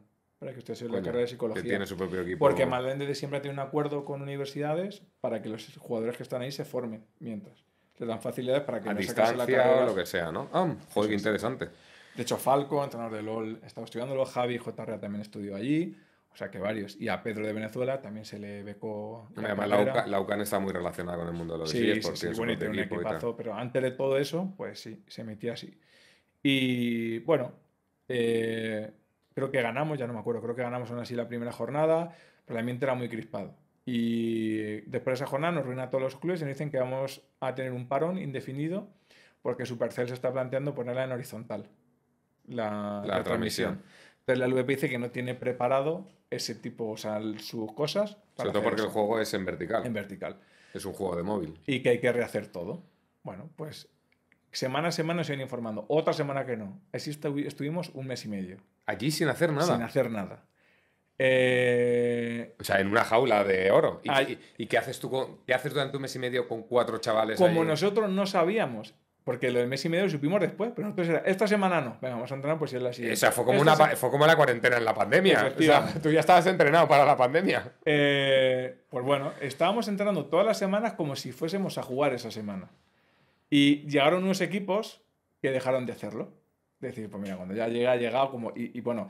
que usted sea la carrera de psicología. Que tiene su propio equipo. Porque Malvende siempre tiene un acuerdo con universidades para que los jugadores que están ahí se formen mientras. Le dan facilidades para que a distancia o lo que sea, ¿no? Ah, joder, interesante. De hecho, Falco, entrenador de LOL, estaba estudiándolo. Javi J.R. también estudió allí. O sea que varios. Y a Pedro de Venezuela también se le becó. La, Además, la, UCAN está muy relacionada con el mundo de los sí, por Sí, sí, bueno, un pero antes de todo eso, pues sí, se metía así. Y bueno, eh, Creo que ganamos, ya no me acuerdo, creo que ganamos aún así la primera jornada, pero la mente era muy crispado. Y después de esa jornada nos ruina a todos los clubes y nos dicen que vamos a tener un parón indefinido porque Supercell se está planteando ponerla en horizontal, la, transmisión. la LVP dice que no tiene preparado ese tipo, o sea, sus cosas. Sobre todo porque el juego es en vertical. En vertical. Es un juego de móvil. Y que hay que rehacer todo. Bueno, pues semana a semana se van informando. Otra semana que no. Así estuvimos un mes y medio. Allí sin hacer nada. Sin hacer nada. Eh, o sea, en una jaula de oro. ¿Y, qué, haces tú qué haces durante un mes y medio con cuatro chavales? Como nosotros no sabíamos, porque lo del mes y medio lo supimos después, pero era, esta semana no, venga, vamos a entrenar, pues si es la siguiente. O sea, fue como, la cuarentena en la pandemia. tú ya estabas entrenado para la pandemia. Eh, pues bueno, estábamos entrenando todas las semanas como si fuésemos a jugar esa semana. Y llegaron unos equipos que dejaron de hacerlo decir, pues mira, cuando ya llega, ha llegado como... Y, bueno,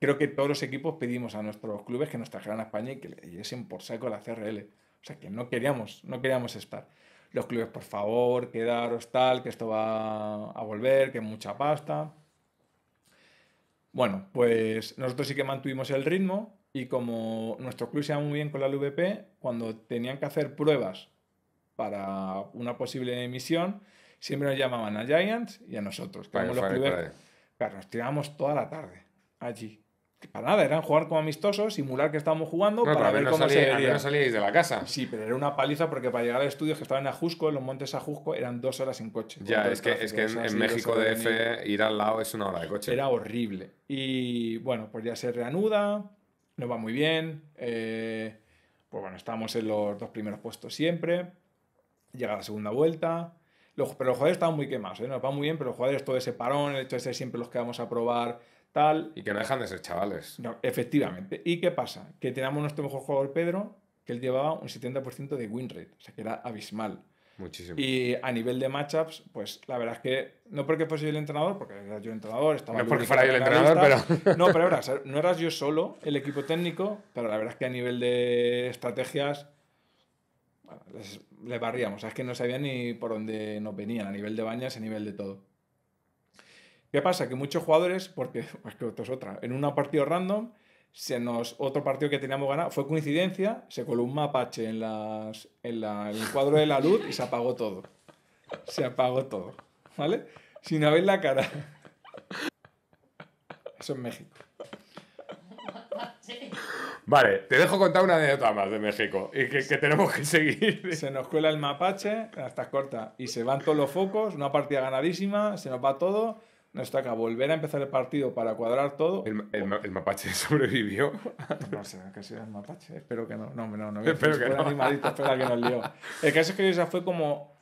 creo que todos los equipos pedimos a nuestros clubes que nos trajeran a España y que le diesen por saco la CRL. O sea, que no queríamos, no queríamos estar. Los clubes, por favor, quedaros tal, que esto va a volver, que mucha pasta. Bueno, pues nosotros sí que mantuvimos el ritmo y como nuestro club se va muy bien con la LVP, cuando tenían que hacer pruebas para una posible emisión, siempre nos llamaban a Giants y a nosotros. los Claro, nos tirábamos toda la tarde allí. para nada, eran jugar como amistosos, simular que estábamos jugando para ver cómo no salíais de la casa. Sí pero era una paliza porque para llegar al estudio que estaba en Ajusco, en los montes Ajusco, eran dos horas en coche. Ya, es que, es que, en, México México DF ir al lado es una hora de coche. Era horrible. Y bueno, pues ya se reanuda, nos va muy bien. Eh, pues bueno, estábamos en los dos primeros puestos siempre. Llega la segunda vuelta, los, pero los jugadores estaban muy quemados, ¿eh? nos va muy bien, pero los jugadores todo ese parón, el hecho de ser siempre los que vamos a probar, tal. Y que no dejan de ser chavales. No, efectivamente. ¿Y qué pasa? Que teníamos nuestro mejor jugador Pedro, que él llevaba un 70% de win rate, o sea que era abismal. Muchísimo. Y a nivel de matchups, pues la verdad es que no porque fuese yo el entrenador, porque era yo el entrenador, estaba. No porque fuera yo el entrenador, pero. No, pero era, no eras yo solo, el equipo técnico, pero la verdad es que a nivel de estrategias les, barríamos, es que no sabían ni por dónde nos venían, a nivel de bañas, a nivel de todo. ¿Qué pasa? Que muchos jugadores, porque pues que esto es otra, en un partido random, se nos, otro partido que teníamos ganado, fue coincidencia, se coló un mapache en, las, el cuadro de la luz y se apagó todo. Se apagó todo, ¿vale? Sin haber la cara. Eso es México. Vale, te dejo contar una anécdota más de México y que, tenemos que seguir. Se nos cuela el mapache, hasta corta, y se van todos los focos, una partida ganadísima, se nos va todo, nos toca volver a empezar el partido para cuadrar todo. ¿El, mapache sobrevivió? No sé, ¿qué será el mapache, espero que no. No, no, no. Espero que, no. que nos El caso es que esa fue como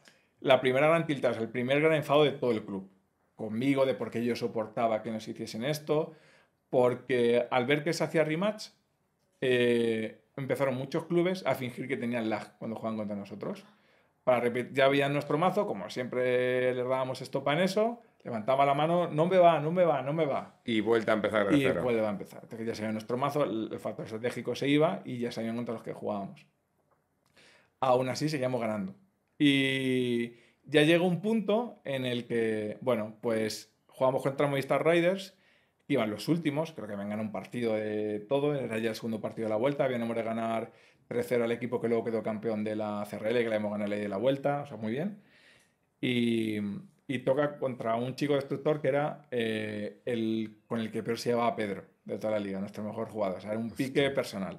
la primera gran tiltada, el primer gran enfado de todo el club. Conmigo, de por qué yo soportaba que nos hiciesen esto, porque al ver que se hacía rematch eh, empezaron muchos clubes a fingir que tenían lag cuando jugaban contra nosotros. Para ya había nuestro mazo, como siempre le dábamos stop en eso, levantaba la mano, no me va, no me va, no me va. Y vuelta a empezar y vuelta a empezar. ya sabía nuestro mazo, el factor estratégico se iba y ya sabían contra los que jugábamos. Aún así seguíamos ganando. Y ya llegó un punto en el que, bueno, pues jugamos contra Movistar Riders Iban los últimos, creo que vengan un partido de todo, era ya el segundo partido de la vuelta, habían nombre de ganar 3-0 al equipo que luego quedó campeón de la CRL, que la hemos ganado de la vuelta, o sea, muy bien. Y, toca contra un chico destructor que era eh, el con el que peor se llevaba Pedro de toda la liga, nuestro mejor jugador. O sea, era un pique personal.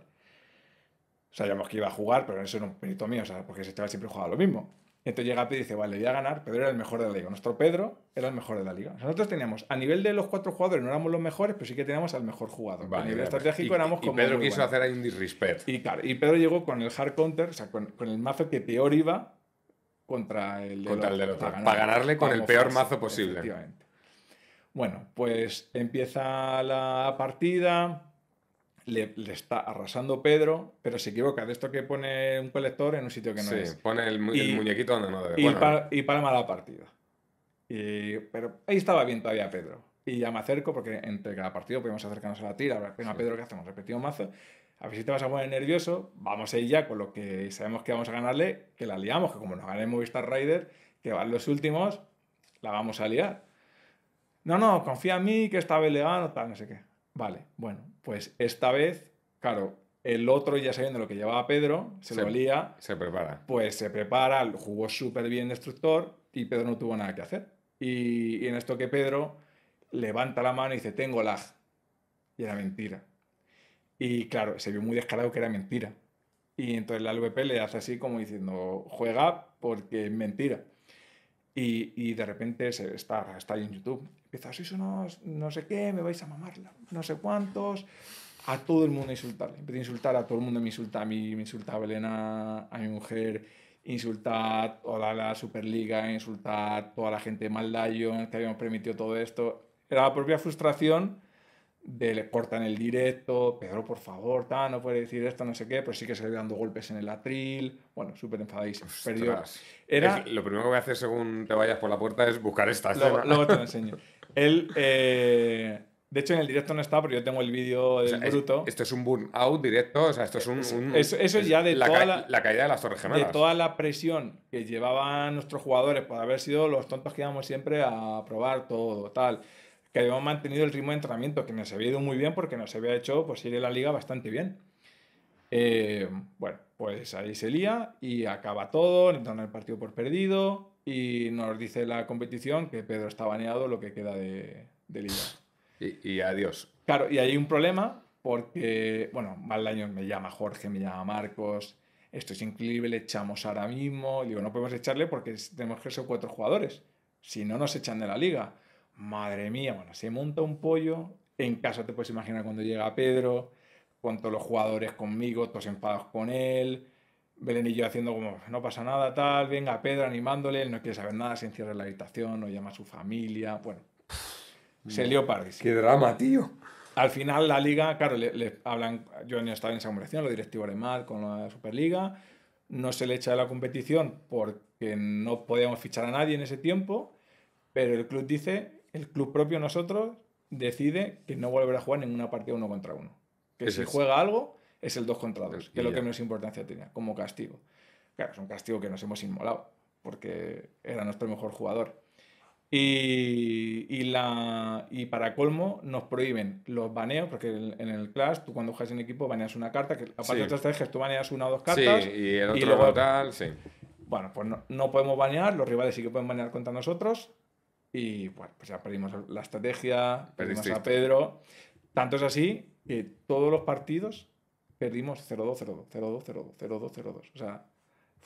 O Sabíamos que iba a jugar, pero eso era un perito mío, o sea, porque ese estaba siempre jugaba lo mismo. Entonces llega Pedro y dice, vale, voy a ganar. Pedro era el mejor de la liga. Nuestro Pedro era el mejor de la liga. Nosotros teníamos, a nivel de los cuatro jugadores, no éramos los mejores, pero sí que teníamos al mejor jugador. a nivel estratégico éramos como. Y Pedro quiso hacer ahí un disrespect. Y y Pedro llegó con el hard counter, o sea, con, el mazo que peor iba contra el, contra del otro. Para, ganarle con el peor mazo posible. Bueno, pues empieza la partida le, está arrasando Pedro, pero se equivoca de esto que pone un colector en un sitio que no es. Sí, pone el, muñequito donde no debe. Y, para, mala partida. pero ahí estaba bien todavía Pedro. Y ya me acerco, porque entre cada partido podemos acercarnos a la tira. Ahora, Pedro, que hacemos? Repetimos mazo. A ver si te vas a poner nervioso. Vamos a ya con lo que sabemos que vamos a ganarle, que la liamos, que como nos ganemos Movistar Rider, que van los últimos, la vamos a liar. No, no, confía en mí, que está vez no sé qué. Vale, bueno, pues esta vez, claro, el otro, ya sabiendo lo que llevaba Pedro, se, lo olía. Se prepara. Pues se prepara, jugó súper bien Destructor y Pedro no tuvo nada que hacer. Y, en esto que Pedro levanta la mano y dice, tengo lag. Y era mentira. Y claro, se vio muy descarado que era mentira. Y entonces la LVP le hace así como diciendo, juega porque es mentira. Y, de repente se está, está ahí en YouTube Empieza, no sé qué, me vais a mamarla, no sé cuántos. A todo el mundo a insultarle. a insultar a todo el mundo, me insulta a mí, me insulta a Belena, a mi mujer, insultar a toda la Superliga, insulta a toda la gente de Maldayon que habíamos permitido todo esto. Era la propia frustración de le cortan el directo, Pedro, por favor, no puede decir esto, no sé qué, pero sí que se le dando golpes en el atril. Bueno, súper enfadadísimo. Era... lo primero que voy a hacer según te vayas por la puerta es buscar esta. Luego, te lo enseño. Él, eh, de hecho, en el directo no está, pero yo tengo el vídeo del bruto. esto es un burnout directo, o sea, esto es un. eso, es ya de la, toda la, caída de las Torres Gemelas. De toda la presión que llevaban nuestros jugadores por haber sido los tontos que íbamos siempre a probar todo, tal. Que habíamos mantenido el ritmo de entrenamiento, que nos había ido muy bien porque nos había hecho pues, ir a la liga bastante bien. Eh, bueno, pues ahí se lía y acaba todo, entonces el partido por perdido, y nos dice la competición que Pedro está baneado lo que queda de, de liga. Y, adiós. Claro, y hay un problema porque, bueno, mal año, me llama Jorge, me llama Marcos, esto es increíble, le echamos ahora mismo. Digo, no podemos echarle porque tenemos que ser cuatro jugadores. Si no, nos echan de la liga. Madre mía, bueno, se monta un pollo. En casa te puedes imaginar cuando llega Pedro, con todos los jugadores conmigo, todos enfadados con él Belén y yo haciendo como, no pasa nada, tal, venga, Pedro animándole, él no quiere saber nada, se encierra en la habitación, no llama a su familia, bueno. Mm. Se lió pardis. Qué drama, tío. Al final la liga, claro, le, hablan, yo no estaba en esa conversación, los directivos de mar con la Superliga, no se le echa de la competición porque no podíamos fichar a nadie en ese tiempo, pero el club dice, el club propio nosotros decide que no volverá a jugar en ninguna partida uno contra uno. Que si juega algo, es el 2 contra 2, que es lo que menos importancia tenía, como castigo. Claro, es un castigo que nos hemos inmolado, porque era nuestro mejor jugador. Y, para colmo nos prohíben los baneos, porque en, el Clash tú cuando juegas en equipo baneas una carta, que aparte de otras estrategias tú baneas una o dos cartas. Sí, y el otro total, sí. Bueno, pues no, podemos banear, los rivales sí que pueden banear contra nosotros. Y bueno, pues ya perdimos la estrategia, perdimos a Pedro. Tanto es así que todos los partidos perdimos 0-2, 0-2, 0-2, 0-2, 0-2, 0-2. O sea,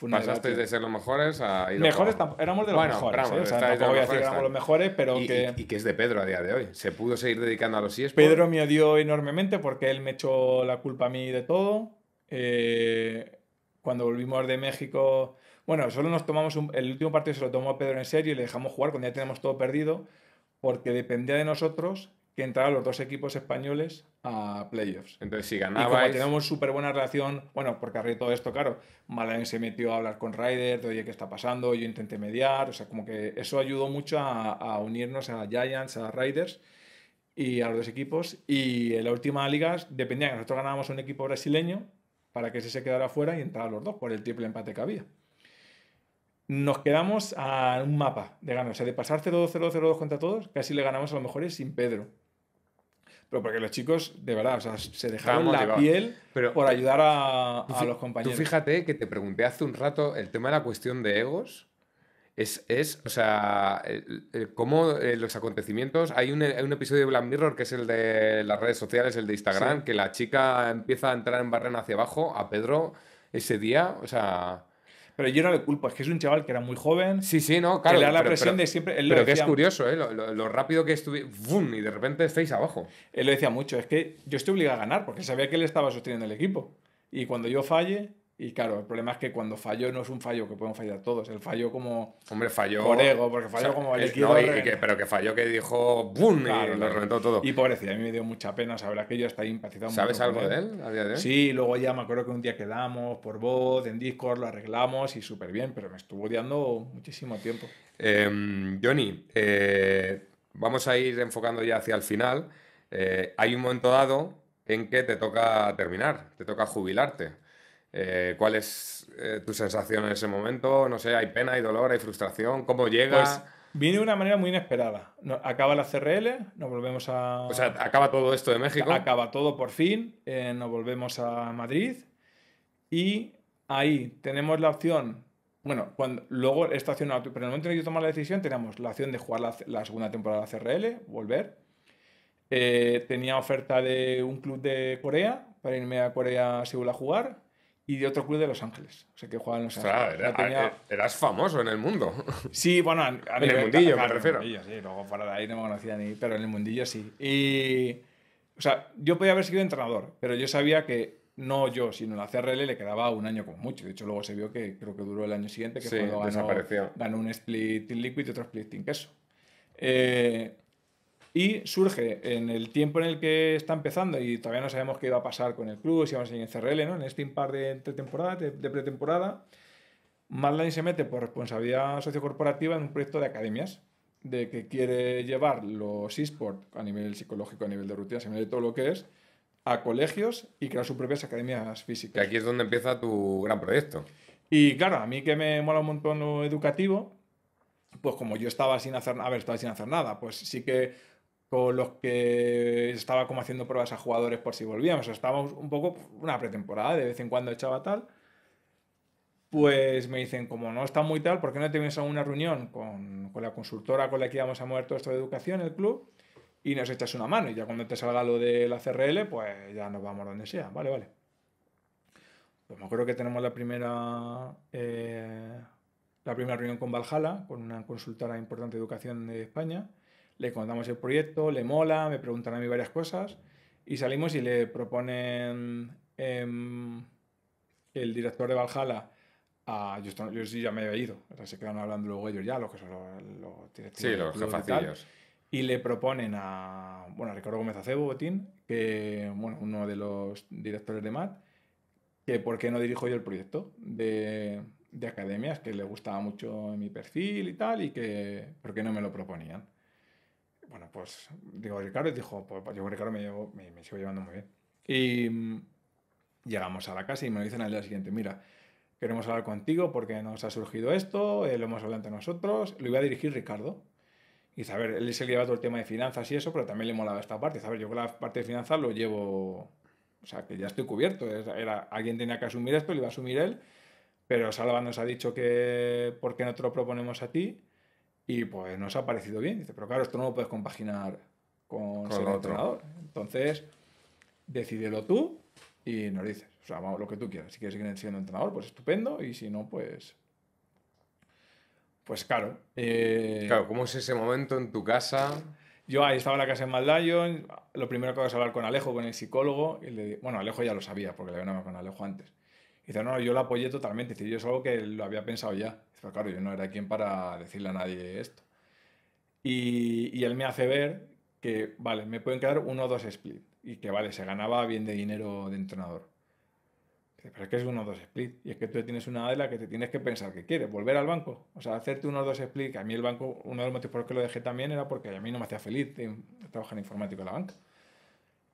Pasasteis de ser los mejores a ir Mejores, éramos de los mejores. ¿eh? o sea, tampoco voy a decir que éramos los mejores, pero y, que. Y, y, que es de Pedro a día de hoy. ¿Se pudo seguir dedicando a los ESPN? Pedro me odió enormemente porque él me echó la culpa a mí de todo. Eh, cuando volvimos de México. Bueno, solo nos tomamos. Un... el último partido se lo tomó Pedro en serio y le dejamos jugar cuando ya tenemos todo perdido, porque dependía de nosotros que a los dos equipos españoles a playoffs. Entonces, si ganabais... Y tenemos súper buena relación, bueno, porque arriba todo esto, claro, Malen se metió a hablar con Riders, de oye, ¿qué está pasando? Yo intenté mediar, o sea, como que eso ayudó mucho a, unirnos a Giants, a Riders y a los dos equipos. Y en la última liga dependía que nosotros ganábamos un equipo brasileño para que ese se quedara fuera y entraran los dos por el triple empate que había. Nos quedamos a un mapa de ganar, o sea, de pasar 0-2, 0-0-2 contra todos, casi le ganamos a los mejores sin Pedro pero porque los chicos, de verdad, o sea, se dejaron la piel por eh, ayudar a, los compañeros. Tú fíjate que te pregunté hace un rato el tema de la cuestión de egos. Es, es o sea, cómo eh, los acontecimientos. Hay un, episodio de Black Mirror que es el de las redes sociales, el de Instagram, que la chica empieza a entrar en barrena hacia abajo a Pedro ese día, o sea. Pero yo no le culpo, es que es un chaval que era muy joven. Sí, sí, no, claro. Que le da la presión de siempre. pero que es curioso, ¿eh? Lo, rápido que estuve. ¡Bum! Y de repente estáis abajo. Él lo decía mucho, es que yo estoy obligado a ganar porque sabía que él estaba sosteniendo el equipo. Y cuando yo falle, y claro, el problema es que cuando falló no es un fallo que podemos fallar todos. El fallo como. Hombre, falló. Por ego, porque falló como el eh, pero que falló que dijo ¡Bum! y lo reventó todo. Y pobrecito, a mí me dio mucha pena. saber que yo está impacitado ¿Sabes algo de él a día de hoy? Sí, luego ya me acuerdo que un día quedamos por voz, en Discord, lo arreglamos y súper bien, pero me estuvo odiando muchísimo tiempo. Em, Johnny, eh, vamos a ir enfocando ya hacia el final. Eh, hay un momento dado en que te toca terminar, te toca jubilarte. Eh, ¿Cuál es eh, tu sensación en ese momento? No sé, ¿hay pena, hay dolor, hay frustración? ¿Cómo llegas? Pues, viene de una manera muy inesperada. acaba la CRL, nos volvemos a... O sea, acaba todo esto de México. Acaba todo por fin, eh, nos volvemos a Madrid y ahí tenemos la opción... Bueno, cuando, luego esta opción, pero en el momento en que yo tomar la decisión, teníamos la opción de jugar la, segunda temporada de la CRL, volver. tenía oferta de un club de Corea para irme a Corea a Seúl a jugar y de otro club de Los Ángeles. O sea, que jugaba en Los Ángeles. Era, eh, Eras famoso en el mundo. Sí, bueno, en el mundillo, me refiero. En sí, luego fuera de ahí no me conocía ni, pero en el mundillo sí. Y, o sea, yo podía haber sido entrenador, pero yo sabía que no yo, sino la CRL le quedaba un año con mucho. De hecho, luego se vio que creo que duró el año siguiente, que sí, fue ganó, un split in liquid y otro split in queso. Eh, y surge en el tiempo en el que está empezando y todavía no sabemos qué va a pasar con el club, si vamos a ir en CRL, ¿no? En este impar de, de, pretemporada, Marlene se mete por responsabilidad sociocorporativa en un proyecto de academias, de que quiere llevar los eSports a nivel psicológico, a nivel de rutinas, a nivel de todo lo que es, a colegios y crear sus propias academias físicas. Y aquí es donde empieza tu gran proyecto. Y claro, a mí que me mola un montón lo educativo, pues como yo estaba sin hacer, a ver, estaba sin hacer nada, pues sí que con los que estaba como haciendo pruebas a jugadores por si volvíamos, o estábamos un poco una pretemporada, de vez en cuando echaba tal, pues me dicen, como no está muy tal, ¿por qué no te vienes a una reunión con, la consultora con la que íbamos a mover todo esto de educación, el club, y nos echas una mano? Y ya cuando te salga lo de la CRL, pues ya nos vamos donde sea, vale, vale. Pues me acuerdo que tenemos la primera, eh, la primera reunión con Valhalla, con una consultora importante de educación de España, le contamos el proyecto, le mola, me preguntan a mí varias cosas y salimos y le proponen em, el director de Valhalla a... Yo, yo, ya me había ido, se quedan hablando luego ellos ya, los que son los, Sí, los Y, le proponen a, bueno, a Ricardo Gómez Acebo, Botín, que, bueno, uno de los directores de MAT, que por qué no dirijo yo el proyecto de, de academias, que le gustaba mucho mi perfil y tal, y que, ¿por qué no me lo proponían? bueno, pues digo Ricardo y dijo, pues, yo con Ricardo me, llevo, me, sigo llevando muy bien. Y mm, llegamos a la casa y me dicen al día siguiente, mira, queremos hablar contigo porque nos ha surgido esto, eh, lo hemos hablado entre nosotros, lo iba a dirigir Ricardo. Y saber, él se lleva todo el tema de finanzas y eso, pero también le molaba esta parte. Saber, yo con la parte de finanzas lo llevo, o sea, que ya estoy cubierto. Era, alguien tenía que asumir esto, lo iba a asumir él, pero Salva nos ha dicho que, ¿por qué no te lo proponemos a ti? Y pues nos ha parecido bien. Dice, pero claro, esto no lo puedes compaginar con, el ser entrenador. Entonces, decídelo tú y nos dices. O sea, vamos, lo que tú quieras. Si quieres seguir siendo entrenador, pues estupendo. Y si no, pues. Pues claro. Eh, claro, ¿cómo es ese momento en tu casa? Yo ahí estaba en la casa en Maldayon. Lo primero que hago es hablar con Alejo, con el psicólogo. Y Bueno, Alejo ya lo sabía porque le había con Alejo antes. Dice, no, yo lo apoyé totalmente. Dice, yo es algo que lo había pensado ya. Dice, claro, yo no era quien para decirle a nadie esto. Y, él me hace ver que, vale, me pueden quedar uno o dos split. Y que, vale, se ganaba bien de dinero de entrenador. Dice, pero es que es uno o dos split. Y es que tú tienes una de la que te tienes que pensar que quieres, volver al banco. O sea, hacerte uno o dos split. Que a mí el banco, uno de los motivos por los que lo dejé también era porque a mí no me hacía feliz trabajar en informático en la banca.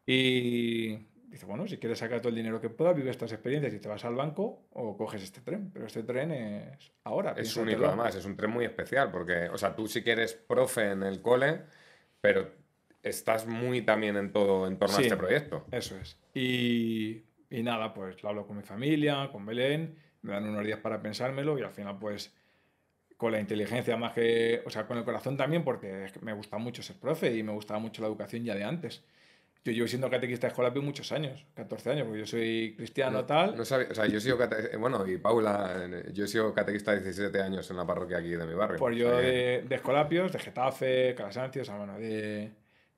Y dice, bueno, si quieres sacar todo el dinero que puedas, vive estas experiencias y te vas al banco o coges este tren. Pero este tren es ahora. Es único además, es un tren muy especial porque, o sea, tú si que quieres profe en el cole, pero estás muy también en todo en torno a este proyecto. Eso es. Y, y nada, pues lo hablo con mi familia, con Belén, me dan unos días para pensármelo y al final pues con la inteligencia más que, o sea, con el corazón también, porque me gusta mucho ser profe y me gustaba mucho la educación ya de antes. Yo llevo siendo catequista de Escolapio muchos años, 14 años, porque yo soy cristiano tal. No o sea, yo he sido catequista, eh, bueno, y Paula, yo he sido catequista 17 años en la parroquia aquí de mi barrio. Pues yo de, Escolapios, de Getafe, Calasancio, o sea, bueno, de...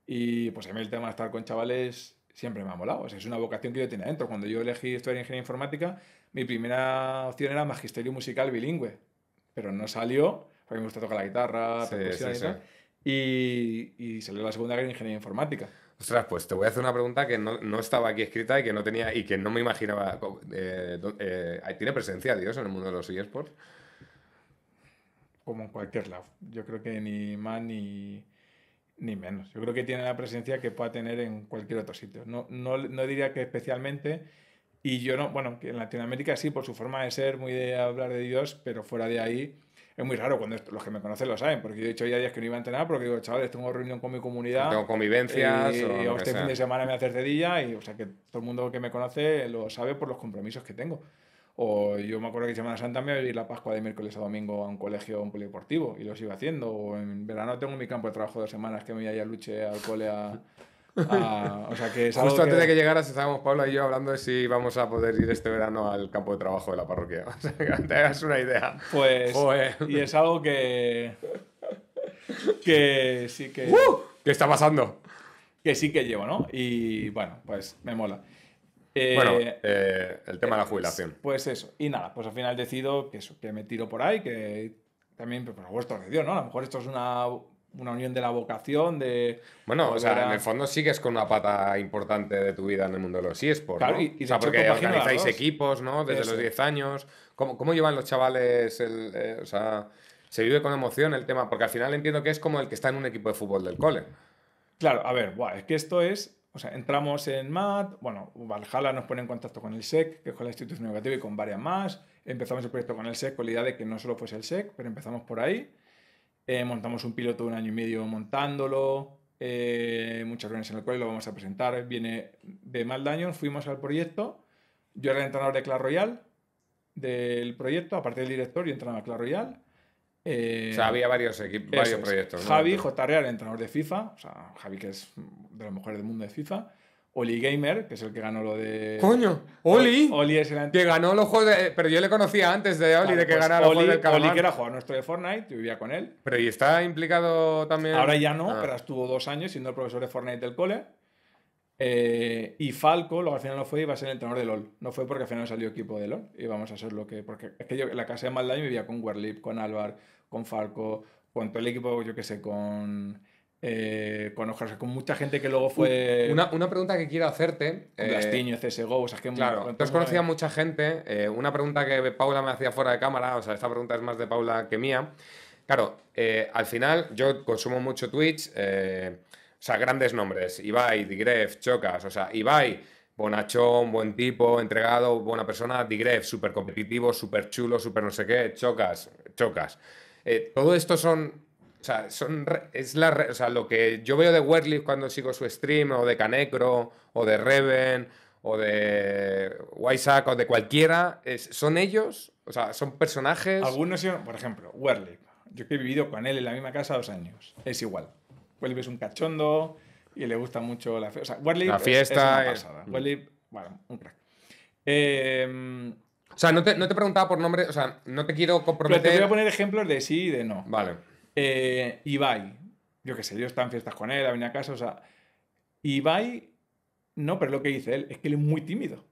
Y pues a mí el tema de estar con chavales siempre me ha molado, o sea, es una vocación que yo tenía dentro. Cuando yo elegí estudiar Ingeniería Informática, mi primera opción era Magisterio Musical Bilingüe, pero no salió, porque me gusta tocar la guitarra, percusión y tal. Y, y salió la segunda que era Ingeniería Informática. Ostras, pues te voy a hacer una pregunta que no, estaba aquí escrita y que no tenía y que no me imaginaba. Eh, eh, ¿Tiene presencia Dios en el mundo de los eSports? Como en cualquier lado. Yo creo que ni más ni, menos. Yo creo que tiene la presencia que pueda tener en cualquier otro sitio. No, no diría que especialmente. Y yo no, bueno, que en Latinoamérica sí, por su forma de ser, muy de hablar de Dios, pero fuera de ahí es muy raro cuando los que me conocen lo saben, porque yo he hecho ya días que no iba a entrenar, porque digo, chavales, tengo reunión con mi comunidad. Tengo convivencias. Y, este fin de semana me hace cedilla, y o sea que todo el mundo que me conoce lo sabe por los compromisos que tengo. O yo me acuerdo que Semana Santa me iba a ir la Pascua de miércoles a domingo a un colegio, un polideportivo, y lo sigo haciendo. O en verano tengo mi campo de trabajo de semanas que me voy a ir a Luche al cole a. Ah, o Justo antes de que llegaras estábamos Pablo y yo hablando de si vamos a poder ir este verano al campo de trabajo de la parroquia. O sea, que te hagas una idea. Pues. Y es algo que. Que sí que. ¡Uh! está pasando? Que sí que llevo, ¿no? Y bueno, pues me mola. Eh, bueno, eh, el tema de la jubilación. Pues, eso. Y nada, pues al final decido que, que me tiro por ahí, que también, pues, por vuestro de ¿no? A lo mejor esto es una una unión de la vocación, de... Bueno, o sea, en el fondo sigues con una pata importante de tu vida en el mundo de los eSports, claro, y, o sea, porque organizáis equipos, ¿no? Desde los 10 años. ¿Cómo, ¿Cómo, llevan los chavales eh, o sea, se vive con emoción el tema, porque al final entiendo que es como el que está en un equipo de fútbol del cole. Claro, a ver, es que esto es... O sea, entramos en MAT, bueno, Valhalla nos pone en contacto con el SEC, que es con la institución educativa y con varias más. Empezamos el proyecto con el SEC con la idea de que no solo fuese el SEC, pero empezamos por ahí. Eh, montamos un piloto un año y medio montándolo, eh, muchas reuniones en el cual lo vamos a presentar. Viene de Maldaño, fuimos al proyecto. Yo era el entrenador de Clash Royal del proyecto, aparte del director, yo entrenaba a Clash Royale. Eh, o sea, había varios, equipos varios proyectos. Javi, JR, el entrenador de FIFA, o sea, Javi que es de los mejores del mundo de FIFA. Oli Gamer, que es el que ganó lo de. ¡Coño! ¡Oli! Oli es el antes... Que ganó los juegos de. Eh, pero yo le conocía antes de Oli, de que pues ganara los juegos del Oli, que era jugador nuestro de Fortnite, yo vivía con él. Pero ¿y está implicado también? Ahora ya no, ah. pero estuvo dos años siendo el profesor de Fortnite del cole. Eh, y Falco, luego al final no fue, iba a ser el entrenador de LOL. No fue porque al final salió equipo de LOL. Y vamos a ser lo que. Porque es que yo en la casa de Maldaño vivía con Werlip, con Álvar, con Falco, con todo el equipo, yo qué sé, con. Eh, con con mucha gente que luego fue. Una, una pregunta que quiero hacerte. Eh, Blastiño, eh, CSGO, o sea, que Claro, entonces conocía eh. mucha gente. una pregunta que Paula me hacía fuera de cámara, o sea, esta pregunta es más de Paula que mía. Claro, al final yo consumo mucho Twitch, o sea, grandes nombres: Ibai, Digref, Chocas, o sea, Ibai. Bonachón, buen tipo, entregado, buena persona, Digref, súper competitivo, súper chulo, súper no sé qué, chocas, chocas. todo esto son o sea, son, es la, o sea, lo que yo veo de Werliff cuando sigo su stream, o de Canecro, o de Reven, o de Waisak, o de cualquiera, es, son ellos, o sea, son personajes. Algunos, por ejemplo, Werliff. Yo que he vivido con él en la misma casa dos años. Es igual. Werliff es un cachondo y le gusta mucho la, fiesta. o sea, la fiesta. Es, una pasada. Mm. bueno, un crack. Em, o sea, no te, no te preguntaba por nombre, o sea, no te quiero comprometer. Pero te voy a poner ejemplos de sí y de no. Vale. Eh, Ibai, yo qué sé, yo estaba en fiestas con él, ha venido a casa, o sea, Ibai, no, pero lo que dice él es que él es muy tímido.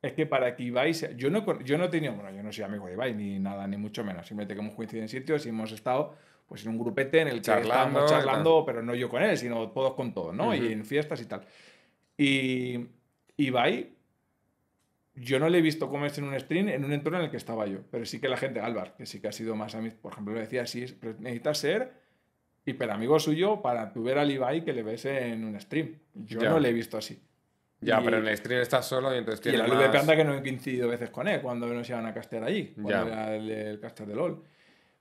Es que para que Ibai sea, yo no, yo no tenía, bueno, yo no soy amigo de Ibai, ni nada, ni mucho menos, simplemente que hemos coincidido en sitios y hemos estado pues en un grupete en el que charlando, charlando, pero no yo con él, sino todos con todos, ¿no? Y en fiestas y tal. Y Ibai yo no le he visto comerse en un stream en un entorno en el que estaba yo, pero sí que la gente, Alvar, que sí que ha sido más a por ejemplo, le decía, sí, necesitas ser hiperamigo suyo para tu ver al Levi que le ves en un stream. Yo no le he visto así. Ya, pero en el stream estás solo y entonces Y la más... de planta que no he coincidido veces con él cuando nos iban a castear allí, cuando era el, caster de LOL.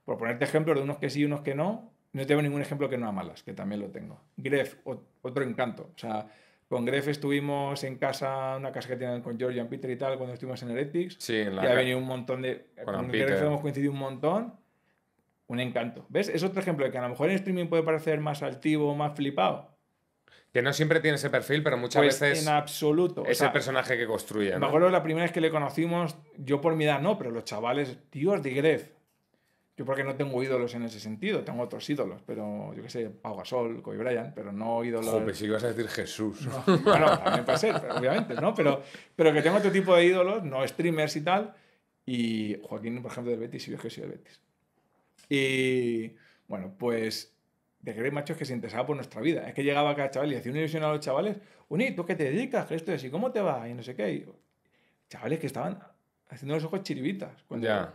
Por ponerte ejemplos de unos que sí y unos que no, no tengo ningún ejemplo que no a malas, que también lo tengo. Gref, otro encanto. O sea, con Gref estuvimos en casa, una casa que tenían con George y Peter y tal, cuando estuvimos en Epics. Sí, en la. Y ha venido un montón de. Con, hemos coincidido un montón. Un encanto. ¿Ves? Es otro ejemplo de que a lo mejor en streaming puede parecer más altivo, más flipado. Que no siempre tiene ese perfil, pero muchas pues veces. En absoluto. Es el personaje que construye. ¿no? Me acuerdo la primera vez que le conocimos, yo por mi edad no, pero los chavales, tíos de Greff. Yo porque no tengo ídolos en ese sentido, tengo otros ídolos, pero yo qué sé, Pau Gasol, Kobe Bryant, pero no ídolos... Jope, si ibas a decir Jesús. bueno, a puede ser, pero obviamente, ¿no? Pero, pero que tengo otro tipo de ídolos, no streamers y tal, y Joaquín, por ejemplo, del Betis, y yo es que soy del Betis. Y bueno, pues de querer machos que se interesaba por nuestra vida. Es que llegaba cada chaval y hacía una ilusión a los chavales, Uni, ¿tú qué te dedicas? ¿Qué esto es? ¿Y cómo te va? Y no sé qué. chavales que estaban haciendo los ojos chiribitas. ya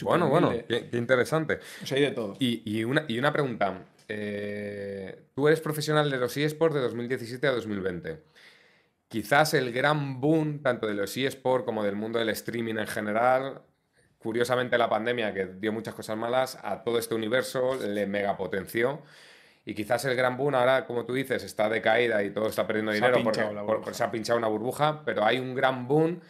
bueno, bueno, qué, interesante. O de todo. Y, una, pregunta. Eh, tú eres profesional de los eSports de 2017 a 2020. Quizás el gran boom, tanto de los eSports como del mundo del streaming en general, curiosamente la pandemia, que dio muchas cosas malas, a todo este universo le mega potenció. Y quizás el gran boom ahora, como tú dices, está de y todo está perdiendo dinero porque, se ha pinchado una burbuja, pero hay un gran boom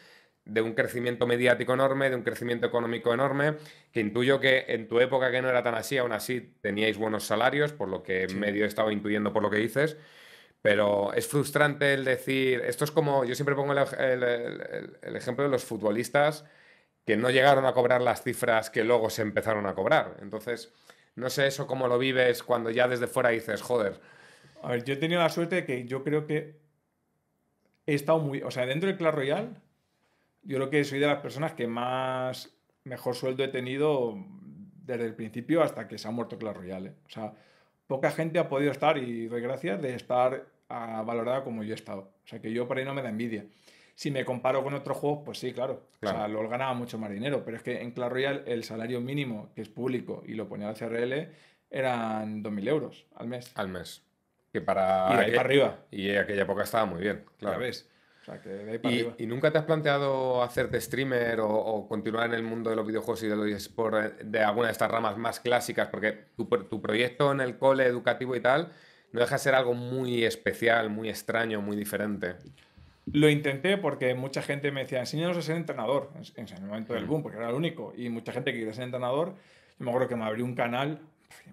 de un crecimiento mediático enorme, de un crecimiento económico enorme, que intuyo que en tu época que no era tan así, aún así teníais buenos salarios, por lo que medio he estado intuyendo por lo que dices, pero es frustrante el decir, esto es como, yo siempre pongo el, ejemplo de los futbolistas que no llegaron a cobrar las cifras que luego se empezaron a cobrar. Entonces, no sé eso cómo lo vives cuando ya desde fuera dices, joder. A ver, yo he tenido la suerte de que yo creo que he estado muy, o sea, dentro del club Royale yo creo que soy de las personas que más mejor sueldo he tenido desde el principio hasta que se ha muerto Clash Royale. ¿eh? O sea, poca gente ha podido estar, y doy gracias, de estar valorada como yo he estado. O sea, que yo por ahí no me da envidia. Si me comparo con otros juegos, pues sí, claro. claro. O sea, ganaba mucho más dinero, pero es que en Clash Royale el salario mínimo, que es público y lo ponía la CRL, eran 2.000 euros al mes. Al mes. Que para... Y para arriba. Y aquella época estaba muy bien, claro. ¿Y, nunca te has planteado hacerte streamer o, continuar en el mundo de los videojuegos y de los eh, de alguna de estas ramas más clásicas? Porque tu, proyecto en el cole educativo y tal no deja de ser algo muy especial, muy extraño, muy diferente. Lo intenté porque mucha gente me decía, enséñanos a ser entrenador, en, el momento del mm. boom, porque era el único. Y mucha gente que quería ser entrenador, yo me acuerdo que me abrió un canal,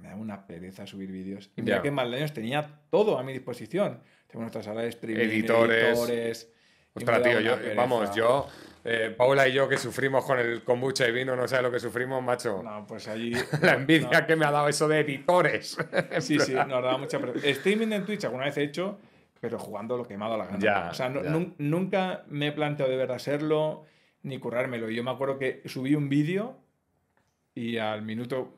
me da una pereza subir vídeos. Y mira que en años tenía todo a mi disposición. Tengo nuestras sala de streaming, editores, editores Ostras, tío, vamos, yo. Eh, Paula y yo que sufrimos con el kombucha y vino, no sabes lo que sufrimos, macho. No, pues allí. la envidia que me ha dado eso de editores. sí, sí, nos dado mucha Streaming en Twitch alguna vez he hecho, pero jugando lo quemado me la gana. o sea, nunca me he planteado de verdad hacerlo ni currármelo. yo me acuerdo que subí un vídeo y al minuto.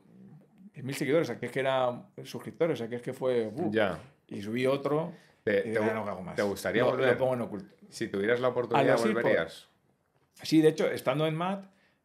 Mil seguidores, o que es que era suscriptores, o que es que fue. ya. Y subí otro. Te, gustaría volver? Si tuvieras la oportunidad, ¿volverías? Sí, de hecho, estando en MAT,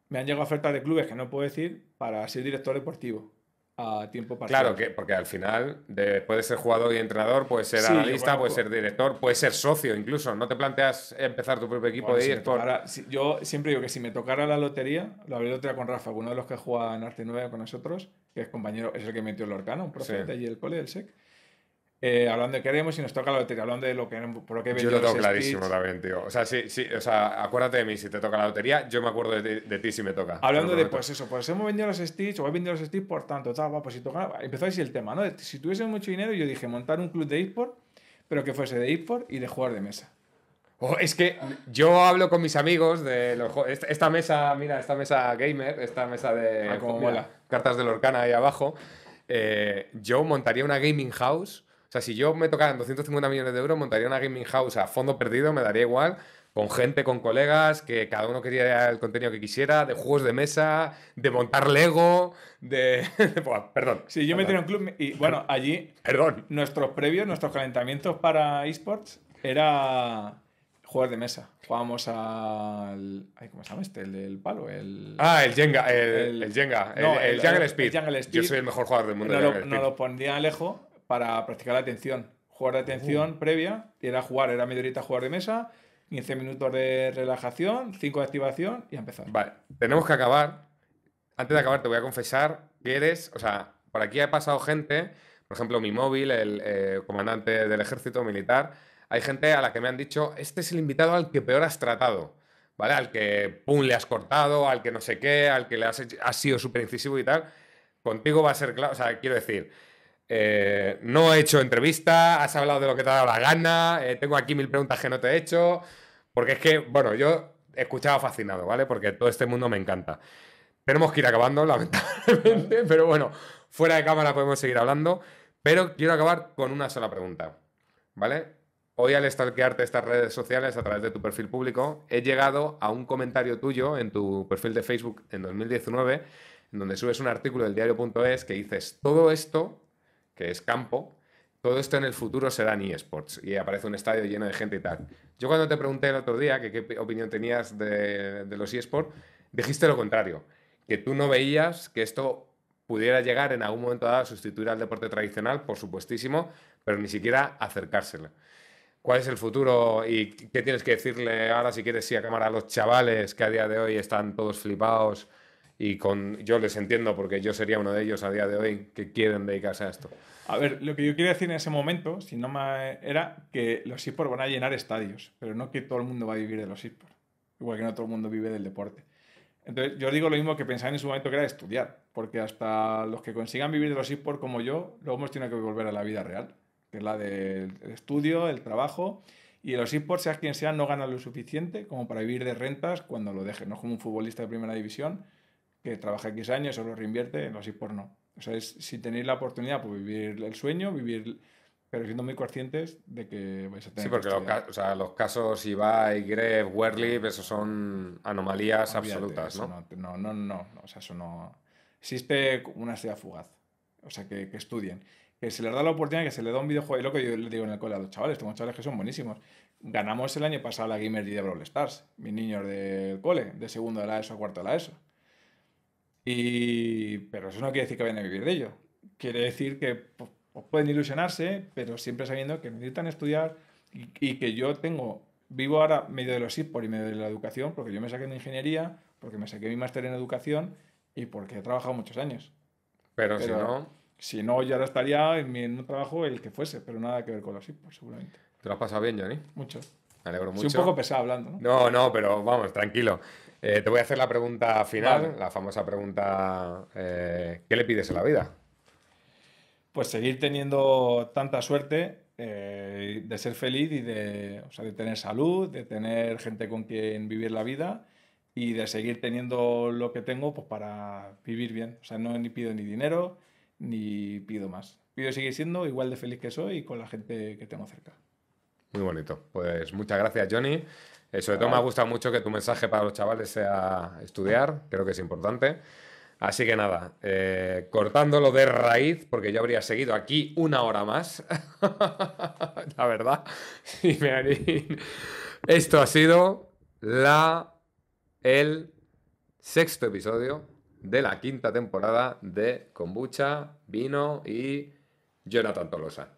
me han llegado ofertas de clubes que no puedo decir para ser director deportivo a tiempo parcial. Claro, que, porque al final de, puedes ser jugador y entrenador, puedes ser analista, puedes pues ser director, puedes ser socio incluso. No te planteas empezar tu propio equipo de director yo siempre digo que si me tocara la lotería, lo habría otra con Rafa, uno de los que juega en Arte 9 con nosotros, que es compañero, es el que metió el Orcano, un profe de allí del cole, del SEC. Eh, hablando de qué haremos y nos toca la lotería, hablando de lo que, por lo Yo lo tengo clarísimo también, tío. O sea, sí, sí, o sea, acuérdate de mí si te toca la lotería, yo me acuerdo de, ti si me toca. Hablando de, pues eso, pues hemos vendido los Stitch o he vendido los Stitch por tanto, tal, pues si toca, empezáis el tema, ¿no? si tuviese mucho dinero, yo dije montar un club de eSport, pero que fuese de eSports y de jugar de mesa. Oh, es que yo hablo con mis amigos de los esta, mesa, mira, esta mesa gamer, esta mesa de ah, pues cartas de Lorcana ahí abajo. Eh, yo montaría una gaming house o sea, si yo me tocaran 250 millones de euros, montaría una gaming house a fondo perdido, me daría igual, con gente, con colegas, que cada uno quería el contenido que quisiera, de juegos de mesa, de montar Lego, de... perdón. Si yo me un club y bueno, allí... Perdón. Nuestros previos, nuestros calentamientos para esports era jugar de mesa. Jugábamos al. ¿Cómo se llama este? El del palo. El... Ah, el Jenga. El, Jenga. el, Jungle Speed. Yo soy el mejor jugador del mundo. No, lo, no lejos para practicar la atención. Jugar de atención uh. previa, era jugar, era media horita jugar de mesa, 15 minutos de relajación, 5 de activación y empezar. Vale, tenemos que acabar. Antes de acabar, te voy a confesar que eres, o sea, por aquí ha pasado gente, por ejemplo, mi móvil, el eh, comandante del ejército militar, hay gente a la que me han dicho, este es el invitado al que peor has tratado, ¿vale? Al que, pum, le has cortado, al que no sé qué, al que le has, sido súper incisivo y tal. Contigo va a ser claro, o sea, quiero decir, eh, no he hecho entrevista, has hablado de lo que te ha dado la gana, eh, tengo aquí mil preguntas que no te he hecho, porque es que, bueno, yo he escuchado fascinado, ¿vale? Porque todo este mundo me encanta. Tenemos que ir acabando, lamentablemente, pero bueno, fuera de cámara podemos seguir hablando, pero quiero acabar con una sola pregunta, ¿vale? Hoy al stalkearte estas redes sociales a través de tu perfil público, he llegado a un comentario tuyo en tu perfil de Facebook en 2019, en donde subes un artículo del diario.es que dices, todo esto que es campo, todo esto en el futuro será eSports y aparece un estadio lleno de gente y tal. Yo cuando te pregunté el otro día qué opinión tenías de, los eSports, dijiste lo contrario, que tú no veías que esto pudiera llegar en algún momento dado a sustituir al deporte tradicional, por supuestísimo, pero ni siquiera acercárselo. ¿Cuál es el futuro y qué tienes que decirle ahora si quieres ir a cámara a los chavales que a día de hoy están todos flipados? y con yo les entiendo porque yo sería uno de ellos a día de hoy que quieren dedicarse a esto. A ver, lo que yo quería decir en ese momento, si no me, era que los esports van a llenar estadios, pero no que todo el mundo va a vivir de los esports, igual que no todo el mundo vive del deporte. Entonces, yo digo lo mismo que pensaba en su momento que era estudiar, porque hasta los que consigan vivir de los esports como yo, luego hemos tenido que volver a la vida real, que es la del estudio, el trabajo. Y los esports, seas quien sea, no ganan lo suficiente como para vivir de rentas cuando lo dejen. No es como un futbolista de primera división trabaja X años o lo reinvierte en así por no. O sea, es, si tenéis la oportunidad, pues vivir el sueño, vivir pero siendo muy conscientes de que vais a tener. Sí, porque los, casos o sea, los, casos Ibai, Gref, Werlib, esos son anomalías absolutas, ¿no? ¿no? No, no, O sea, eso no. Existe una sea fugaz. O sea, que, estudien. Que se les da la oportunidad, que se les da un videojuego. y lo que yo les digo en el cole a los chavales. Tengo chavales que son buenísimos. Ganamos el año pasado la Gamer de Brawl Stars. Mis niños del cole, de segundo de la ESO a cuarto de la ESO. Y, pero eso no quiere decir que vayan a vivir de ello. Quiere decir que pues, pues pueden ilusionarse, pero siempre sabiendo que necesitan estudiar y, que yo tengo, vivo ahora medio de los por y medio de la educación, porque yo me saqué de ingeniería, porque me saqué mi máster en educación y porque he trabajado muchos años. Pero, si no... Si no, yo ahora estaría en, mi, un trabajo el que fuese, pero nada que ver con los por seguramente. ¿Te lo has pasado bien, Johnny? Mucho. Me alegro mucho. Soy un poco pesado hablando, ¿no? No, no, pero vamos, tranquilo. Eh, te voy a hacer la pregunta final, la famosa pregunta, eh, ¿qué le pides a la vida? Pues seguir teniendo tanta suerte eh, de ser feliz y de, tener salud, de tener gente con quien vivir la vida y de seguir teniendo lo que tengo pues, para vivir bien. O sea, no ni pido ni dinero, ni pido más. Pido seguir siendo igual de feliz que soy y con la gente que tengo cerca. Muy bonito. Pues muchas gracias, Johnny. Eso eh, sobre todo me ha gustado mucho que tu mensaje para los chavales sea estudiar, creo que es importante. Así que nada, eh, cortándolo de raíz, porque yo habría seguido aquí una hora más, la verdad. Y me Esto ha sido la, el sexto episodio de la quinta temporada de Kombucha, Vino y Jonathan Tolosa.